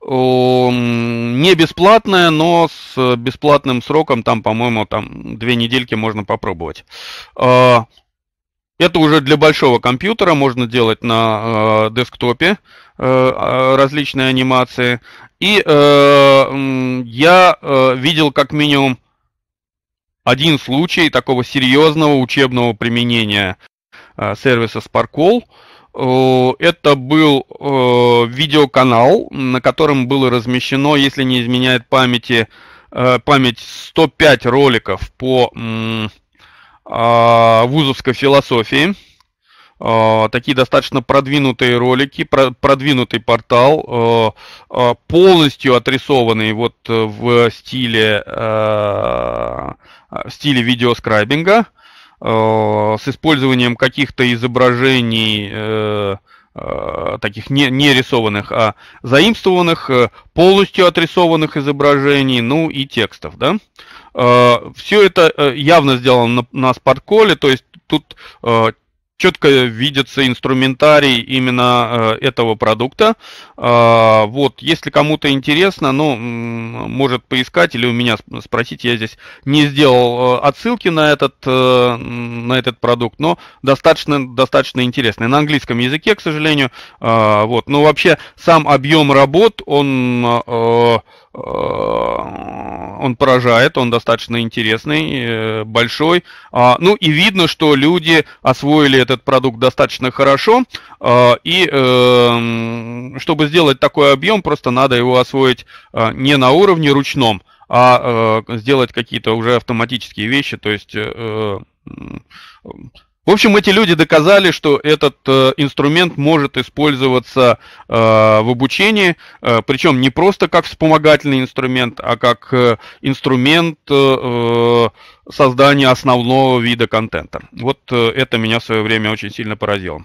Не бесплатная, но с э, бесплатным сроком, там, по-моему, там две недельки можно попробовать. А, это уже для большого компьютера, можно делать на э, десктопе э, а, различные анимации. И я видел как минимум один случай такого серьезного учебного применения сервиса Sparkle. Э, это был э, видеоканал, на котором было размещено, если не изменяет памяти, э, память 105 роликов по а, вузовской философии. Такие достаточно продвинутые ролики, продвинутый портал, полностью отрисованный вот в стиле, в стиле видеоскрайбинга – Э, с использованием каких-то изображений, э, э, таких не, не рисованных, а заимствованных, полностью отрисованных изображений, ну и текстов, да. Все это явно сделано на, на спортколе, то есть тут четко видится инструментарий именно э, этого продукта. А, вот, если кому-то интересно, ну, может поискать или у меня спросить, я здесь не сделал э, отсылки на этот, э, на этот продукт, но достаточно, достаточно интересный. На английском языке, к сожалению, а, вот, но вообще сам объем работ, он Э, он поражает, он достаточно интересный, э, большой. А, ну и видно, что люди освоили этот продукт достаточно хорошо. Э, и эм, чтобы сделать такой объем, просто надо его освоить не на уровне ручном, а сделать какие-то уже автоматические вещи, то есть в общем, эти люди доказали, что этот э, инструмент может использоваться э, в обучении, э, причем не просто как вспомогательный инструмент, а как э, инструмент э, э создания основного вида контента. Вот э, это меня в свое время очень сильно поразило.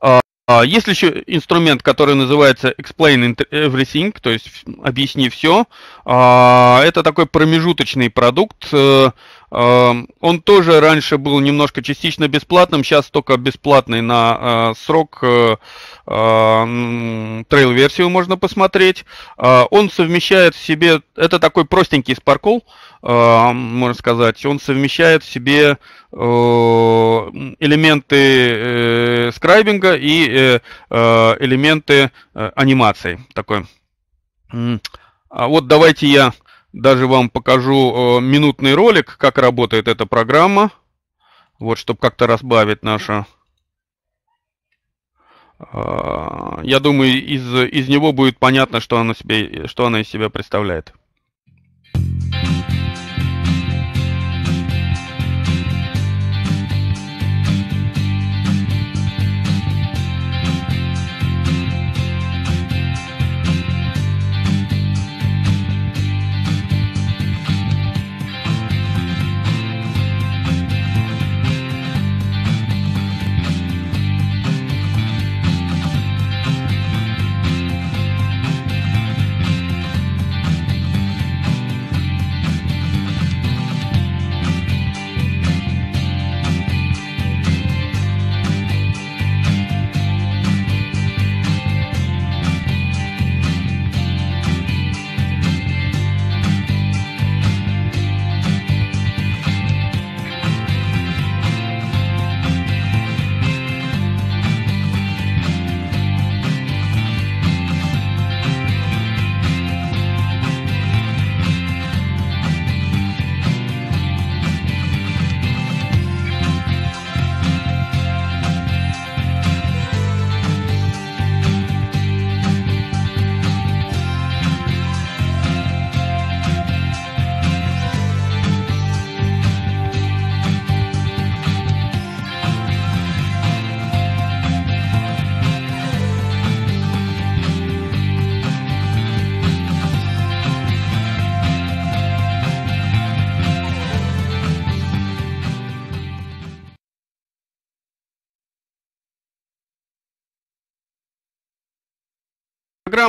А, а есть еще инструмент, который называется Explain Everything, то есть объясни все. А, это такой промежуточный продукт, э, Эм, он тоже раньше был немножко частично бесплатным, сейчас только бесплатный на э, срок э, э, трейл-версию можно посмотреть. Он совмещает в себе, это такой простенький спаркл, можно сказать, он совмещает в себе элементы скрайбинга и элементы анимации. Такой. А вот давайте я даже вам покажу э, минутный ролик, как работает эта программа. Вот, чтобы как-то разбавить наше... Э, я думаю, из, из него будет понятно, что она, себе, что она из себя представляет.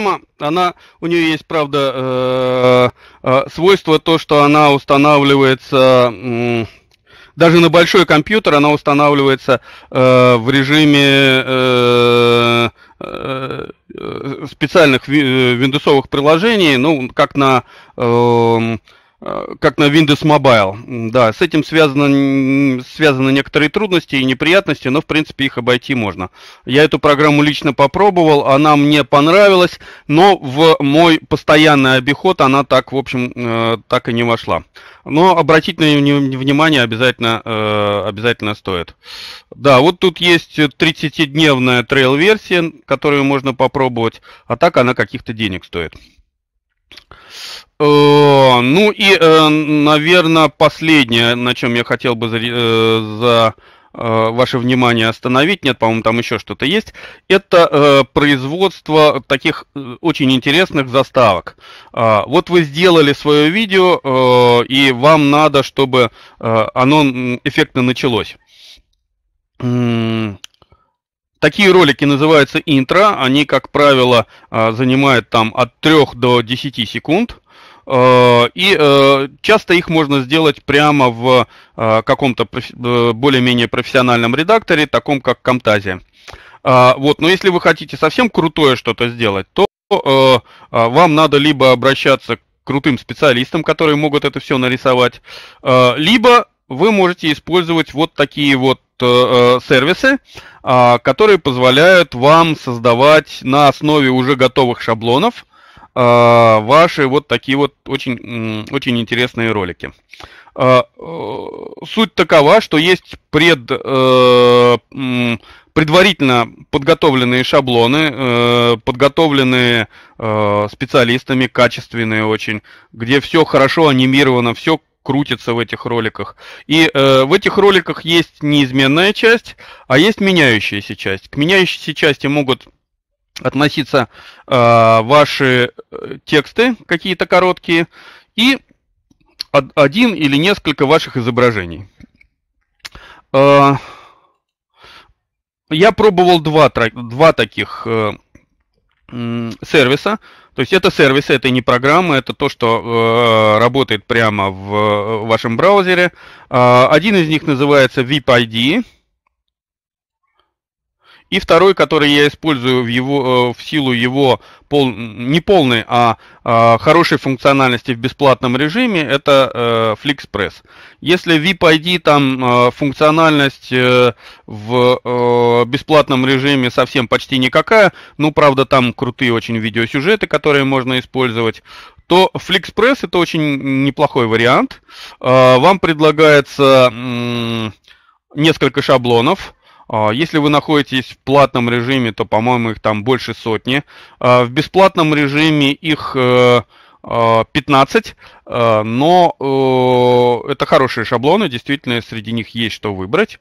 программа, она, у нее есть, правда, э, э, свойство то, что она устанавливается, даже на большой компьютер она устанавливается э, в режиме специальных виндовсовых приложений, ну, как на... Э, как на Windows Mobile. Да, с этим связано, связаны некоторые трудности и неприятности, но, в принципе, их обойти можно. Я эту программу лично попробовал, она мне понравилась, но в мой постоянный обиход она так, в общем, э, так и не вошла. Но обратить на нее внимание обязательно, э, обязательно стоит. Да, вот тут есть 30-дневная трейл-версия, которую можно попробовать, а так она каких-то денег стоит. Э, ну и, э, наверное, последнее, на чем я хотел бы э, за ваше внимание остановить, нет, по-моему, там еще что-то есть, это производство таких очень интересных заставок. А, вот вы сделали свое видео, и вам надо, чтобы оно эффектно началось. Такие ролики называются интро, они, как правило, а, занимают там от 3 до 10 секунд. А, и э, часто их можно сделать прямо в а, каком-то э, более-менее профессиональном редакторе, таком как Camtasia. Вот, но если вы хотите совсем крутое что-то сделать, то э, вам надо либо обращаться к крутым специалистам, которые могут это все нарисовать, либо вы можете использовать вот такие вот э, э, сервисы, а, которые позволяют вам создавать на основе уже готовых шаблонов а, ваши вот такие вот очень, очень интересные ролики. А, э, суть такова, что есть пред, предварительно подготовленные шаблоны, подготовленные специалистами, качественные очень, где все хорошо анимировано, все крутится в этих роликах. И э, в этих роликах есть неизменная часть, а есть меняющаяся часть. К меняющейся части могут относиться э, ваши э, тексты какие-то короткие и один или несколько ваших изображений. Э, я пробовал два, два таких э, сервиса. То есть это сервисы, это не программы, это то, что э, работает прямо в, в э, вашем браузере. Э, один из них называется VIP ID. И второй, который я использую в, его, э, в силу его пол, не полной, а, а хорошей функциональности в бесплатном режиме, это э, FlixPress. Если VIP-ID там э, функциональность э, в э, бесплатном режиме совсем почти никакая, ну правда там крутые очень видеосюжеты, которые можно использовать, то FlixPress это очень неплохой вариант. Э, вам предлагается несколько шаблонов. А, если вы находитесь в платном режиме, то, по-моему, их там больше сотни. А, в бесплатном режиме их 15, э, а, но э, это хорошие шаблоны, действительно, среди них есть что выбрать.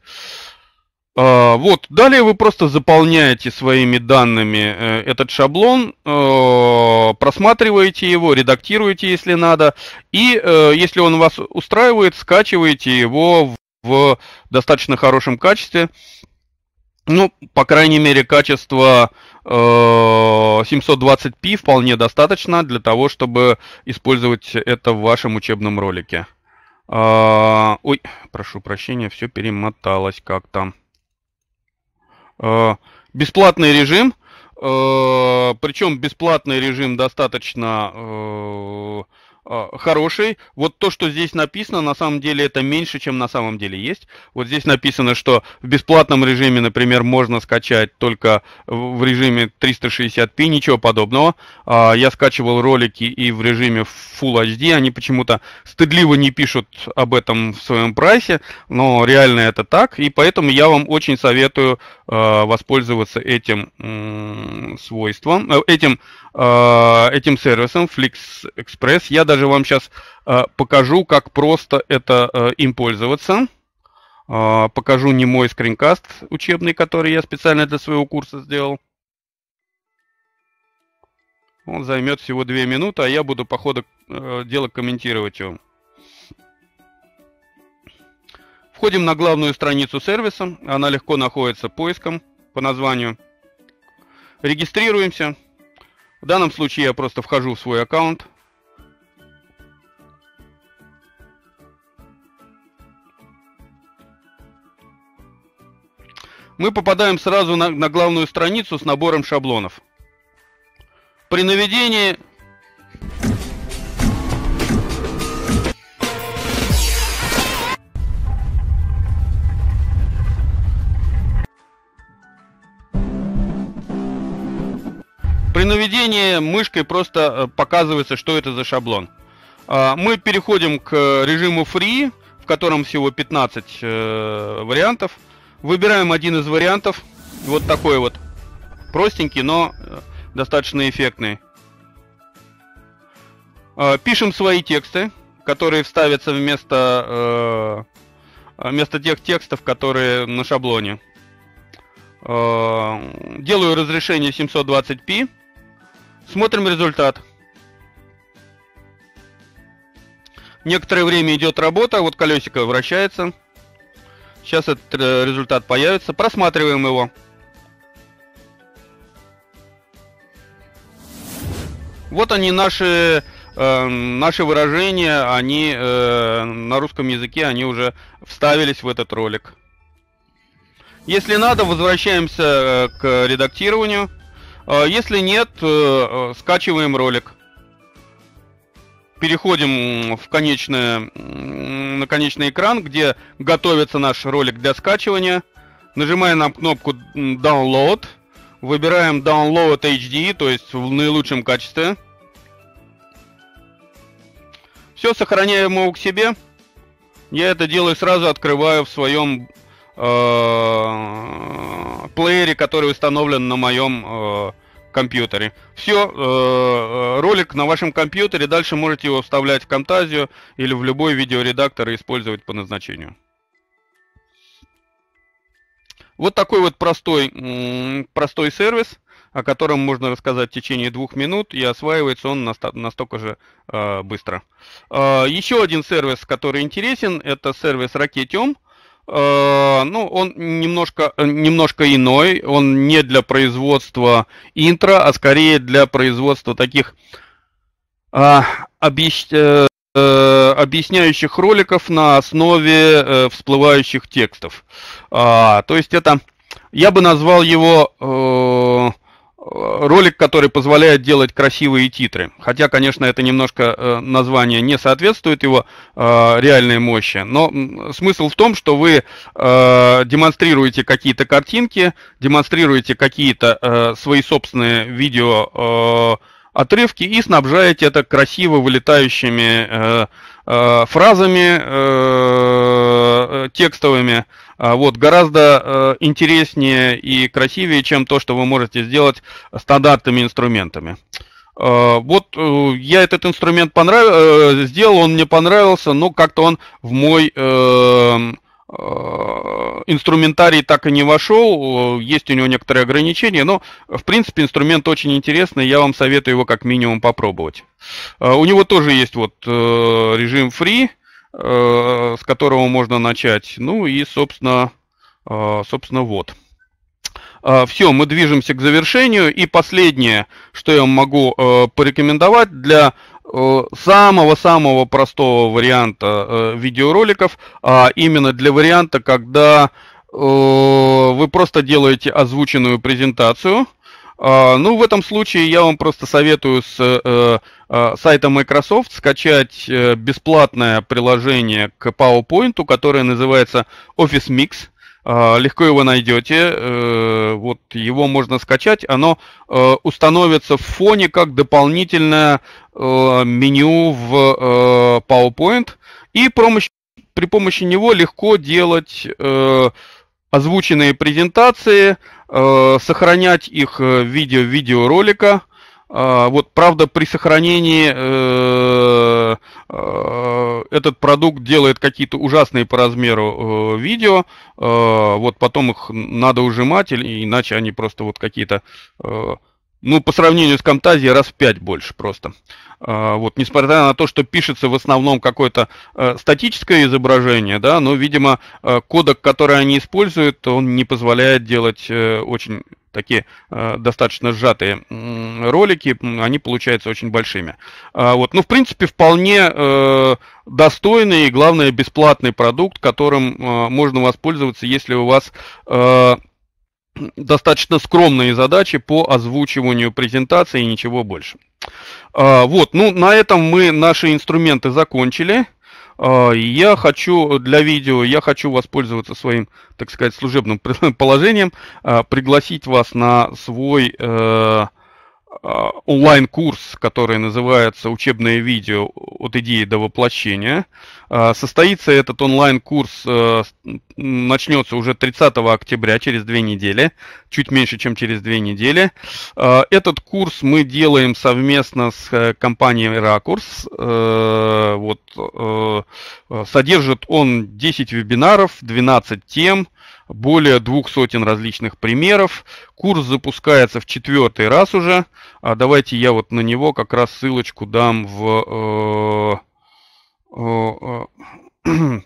Вот, далее вы просто заполняете своими данными э, этот шаблон, просматриваете его, редактируете, если надо, и если он вас устраивает, скачиваете его в достаточно хорошем качестве. Ну, по крайней мере, качество 720p э, вполне достаточно для того, чтобы использовать это в вашем учебном ролике. А, ой, прошу прощения, все перемоталось как-то. Э, бесплатный режим. Э, Причем бесплатный режим достаточно а, хороший. Вот то, что здесь написано, на самом деле это меньше, чем на самом деле есть. Вот здесь написано, что в бесплатном режиме, например, можно скачать только в режиме 360p, ничего подобного. А, я скачивал ролики и в режиме Full HD, они почему-то стыдливо не пишут об этом в своем прайсе, но реально это так, и поэтому я вам очень советую Э, воспользоваться этим свойством, э, этим, э, этим сервисом Flix Express. Я даже вам сейчас покажу, как просто это им пользоваться. Покажу не мой скринкаст учебный, который я специально для своего курса сделал. Он займет всего 2 минуты, а я буду по ходу дела комментировать его. Входим на главную страницу сервиса, она легко находится поиском по названию. Регистрируемся. В данном случае я просто вхожу в свой аккаунт. Мы попадаем сразу на, на главную страницу с набором шаблонов. При наведении наведении мышкой просто э, показывается, что это за шаблон. А, мы переходим к э, режиму Free, в котором всего 15 э, вариантов. Выбираем один из вариантов, вот такой вот, простенький, но достаточно эффектный. А, пишем свои тексты, которые вставятся вместо, вместо тех текстов, которые на шаблоне. А, делаю разрешение 720p. Смотрим результат. Некоторое время идет работа, вот колесико вращается. Сейчас этот э, результат появится. Просматриваем его. Вот они наши э, наши выражения, они э, на русском языке, они уже вставились в этот ролик. Если надо, возвращаемся э, к редактированию. А, если нет, э, э, скачиваем ролик. Переходим в конечное, на конечный экран, где готовится наш ролик для скачивания. Нажимаем на кнопку Download. Выбираем Download HD, то есть в наилучшем качестве. Все, сохраняем его к себе. Я это делаю сразу, открываю в своем Э, плеере, который установлен на моем э, компьютере. Все, э, ролик на вашем компьютере, дальше можете его вставлять в Камтазию или в любой видеоредактор и использовать по назначению. Вот такой вот простой, простой сервис, о котором можно рассказать в течение двух минут, и осваивается он настолько же быстро. Еще один сервис, который интересен, это сервис Raketium – Э, ну, он немножко, э, немножко иной, он не для производства интро, а скорее для производства таких а, объяс, э, э, объясняющих роликов на основе э, всплывающих текстов. А, то есть это, я бы назвал его... Э, ролик, который позволяет делать красивые титры. Хотя, конечно, это немножко э, название не соответствует его э, реальной мощи. Но м, смысл в том, что вы э, демонстрируете какие-то картинки, демонстрируете какие-то э, свои собственные видео э, отрывки и снабжаете это красиво вылетающими э, Э, фразами э, э, текстовыми. А вот гораздо интереснее и красивее, чем то, что вы можете сделать стандартными инструментами. Вот я этот инструмент понрав... сделал, он мне понравился, но как-то он в мой Э, инструментарий так и не вошел, э, есть у него некоторые ограничения, но, в принципе, инструмент очень интересный, я вам советую его как минимум попробовать. Э, у него тоже есть вот режим free, с которого можно начать, ну и, собственно, собственно, вот. Все, мы движемся к завершению. И последнее, что я вам могу порекомендовать для Э, самого-самого простого варианта э, видеороликов, а именно для варианта, когда э, вы просто делаете озвученную презентацию. А, ну, в этом случае я вам просто советую с сайта Microsoft скачать бесплатное приложение к PowerPoint, которое называется Office Mix. А, легко его найдете. Э, вот его можно скачать. Оно э, установится в фоне как дополнительное э, меню в PowerPoint. И при помощи него легко делать озвученные презентации, сохранять их в виде видеоролика – а, вот, правда, при сохранении э, э, этот продукт делает какие-то ужасные по размеру э, видео. Вот потом их надо ужимать, или, иначе они просто вот какие-то ну, по сравнению с Камтазией раз в пять больше просто. А, вот, несмотря на то, что пишется в основном какое-то статическое изображение, да, но, видимо, кодек, который они используют, он не позволяет делать очень такие э, достаточно сжатые ролики, они получаются очень большими. А, вот, ну, в принципе, вполне э, достойный и, главное, бесплатный продукт, которым э, можно воспользоваться, если у вас достаточно скромные задачи по озвучиванию презентации и ничего больше. А, вот, ну, на этом мы наши инструменты закончили. А, я хочу для видео, я хочу воспользоваться своим, так сказать, служебным положением, а, пригласить вас на свой э, Э, онлайн-курс, который называется «Учебное видео от идеи до воплощения». Э, состоится этот онлайн-курс, э, начнется уже 30 октября, через две недели, чуть меньше, чем через две недели. Этот курс мы делаем совместно с компанией «Ракурс». Вот, содержит он 10 вебинаров, 12 тем – более двух сотен различных примеров. Курс запускается в четвертый раз уже. А давайте я вот на него как раз ссылочку дам в... Э, э, э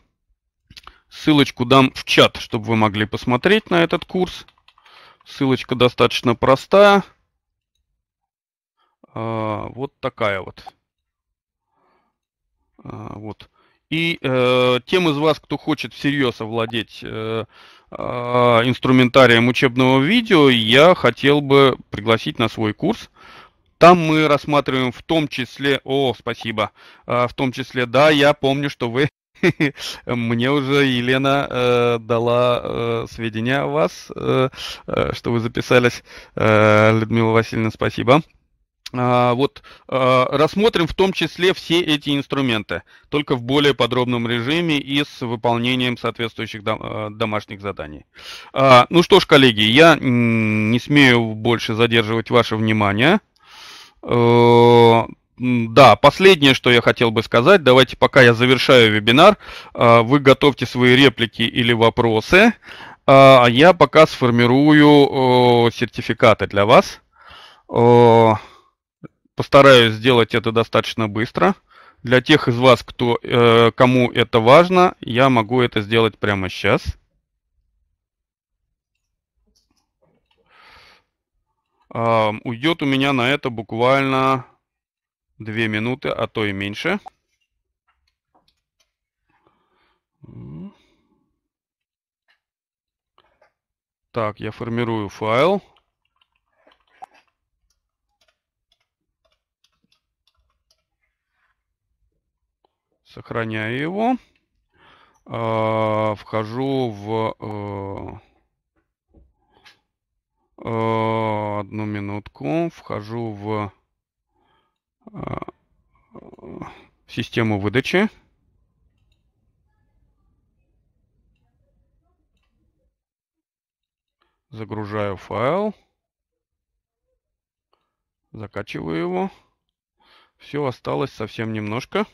ссылочку дам в чат, чтобы вы могли посмотреть на этот курс. Ссылочка достаточно простая. Э, вот такая вот. А, вот. И э, тем из вас, кто хочет всерьез овладеть э, Э, инструментарием учебного видео, я хотел бы пригласить на свой курс. Там мы рассматриваем в том числе, о, спасибо, э, в том числе, да, я помню, что вы мне уже Елена э, дала э, сведения о вас, э, э, что вы записались. Э, Людмила Васильевна, спасибо. А, вот а, рассмотрим в том числе все эти инструменты, только в более подробном режиме и с выполнением соответствующих а, домашних заданий. Ну что ж, коллеги, я не смею больше задерживать ваше внимание. Э, да, последнее, что я хотел бы сказать, давайте пока я завершаю вебинар, вы готовьте свои реплики или вопросы, а я пока сформирую сертификаты для вас постараюсь сделать это достаточно быстро. Для тех из вас, кто, э, кому это важно, я могу это сделать прямо сейчас. Э, уйдет у меня на это буквально 2 минуты, а то и меньше. Так, я формирую файл. Сохраняю его. Э, вхожу в... Э, э, одну минутку. Вхожу в э, э, систему выдачи. Загружаю файл. Закачиваю его. Все осталось совсем немножко.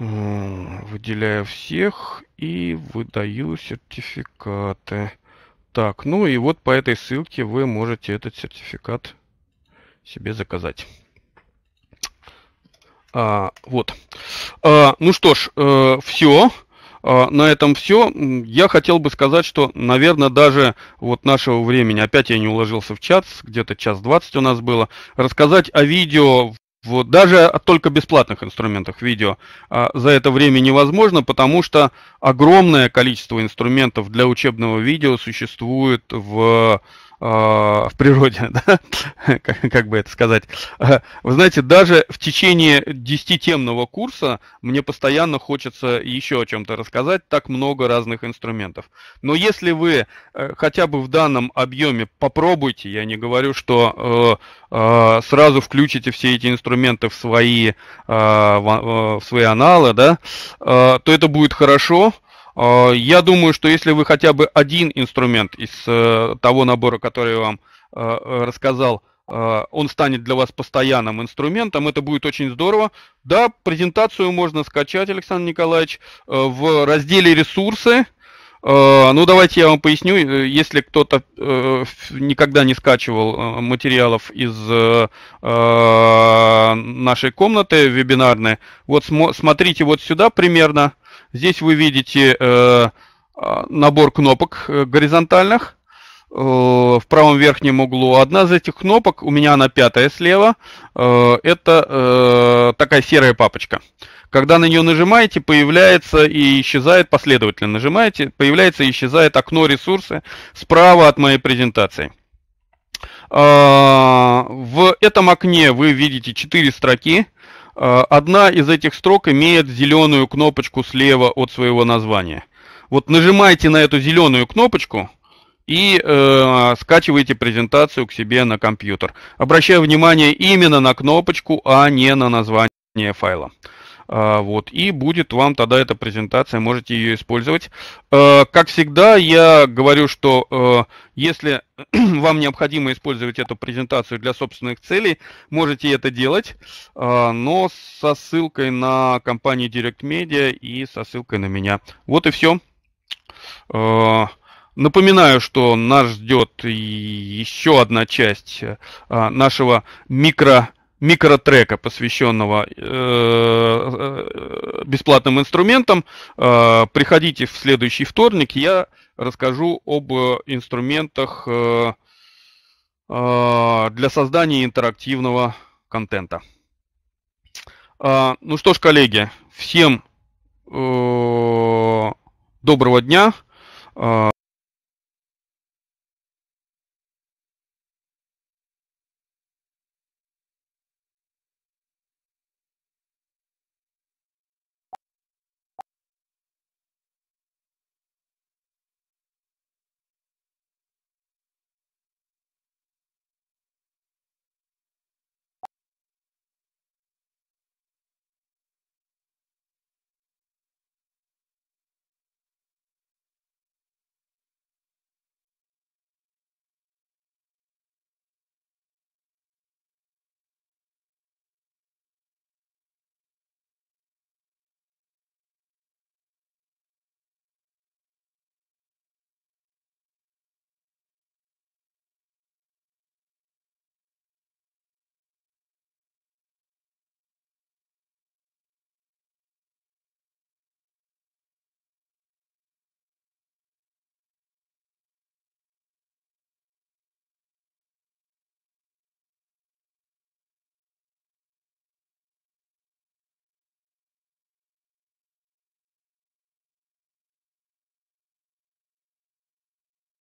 Выделяю всех и выдаю сертификаты. Так, ну и вот по этой ссылке вы можете этот сертификат себе заказать. А, вот. А, ну что ж, э, все. А, на этом все. Я хотел бы сказать, что, наверное, даже вот нашего времени, опять я не уложился в чат. где-то час двадцать у нас было, рассказать о видео вот, даже только бесплатных инструментах видео а, за это время невозможно, потому что огромное количество инструментов для учебного видео существует в а, в природе, да? как, как бы это сказать. Э, вы знаете, даже в течение 10-темного курса мне постоянно хочется еще о чем-то рассказать, так много разных инструментов. Но если вы э, хотя бы в данном объеме попробуйте, я не говорю, что э, сразу включите все эти инструменты в свои, в свои аналы, да, то это будет хорошо, а, я думаю, что если вы хотя бы один инструмент из э, того набора, который я вам э, э, рассказал, он станет для вас постоянным инструментом, это будет очень здорово. Да, презентацию можно скачать, Александр Николаевич, в разделе «Ресурсы», ну, давайте я вам поясню, если кто-то никогда не скачивал материалов из нашей комнаты вебинарной, вот смотрите вот сюда примерно, Здесь вы видите э, а, набор кнопок э, горизонтальных. Э, в правом верхнем углу одна из этих кнопок, у меня она пятая слева, это такая серая папочка. Когда на нее нажимаете, появляется и исчезает, последовательно нажимаете, появляется и исчезает окно ресурсы справа от моей презентации. В этом окне вы видите 4 строки. Э, одна из этих строк имеет зеленую кнопочку слева от своего названия. Вот нажимайте на эту зеленую кнопочку и э, скачиваете презентацию к себе на компьютер. Обращаю внимание именно на кнопочку, а не на название файла. А, вот. И будет вам тогда эта презентация, можете ее использовать. Э, как всегда, я говорю, что э, если вам необходимо использовать эту презентацию для собственных целей, можете это делать, э, но со ссылкой на компанию Direct Media и со ссылкой на меня. Вот и все. Напоминаю, что нас ждет еще одна часть нашего микро микротрека, посвященного э, э, бесплатным инструментам. Э, приходите в следующий вторник, я расскажу об инструментах э, э, для создания интерактивного контента. Э, ну что ж, коллеги, всем э, доброго дня. Э,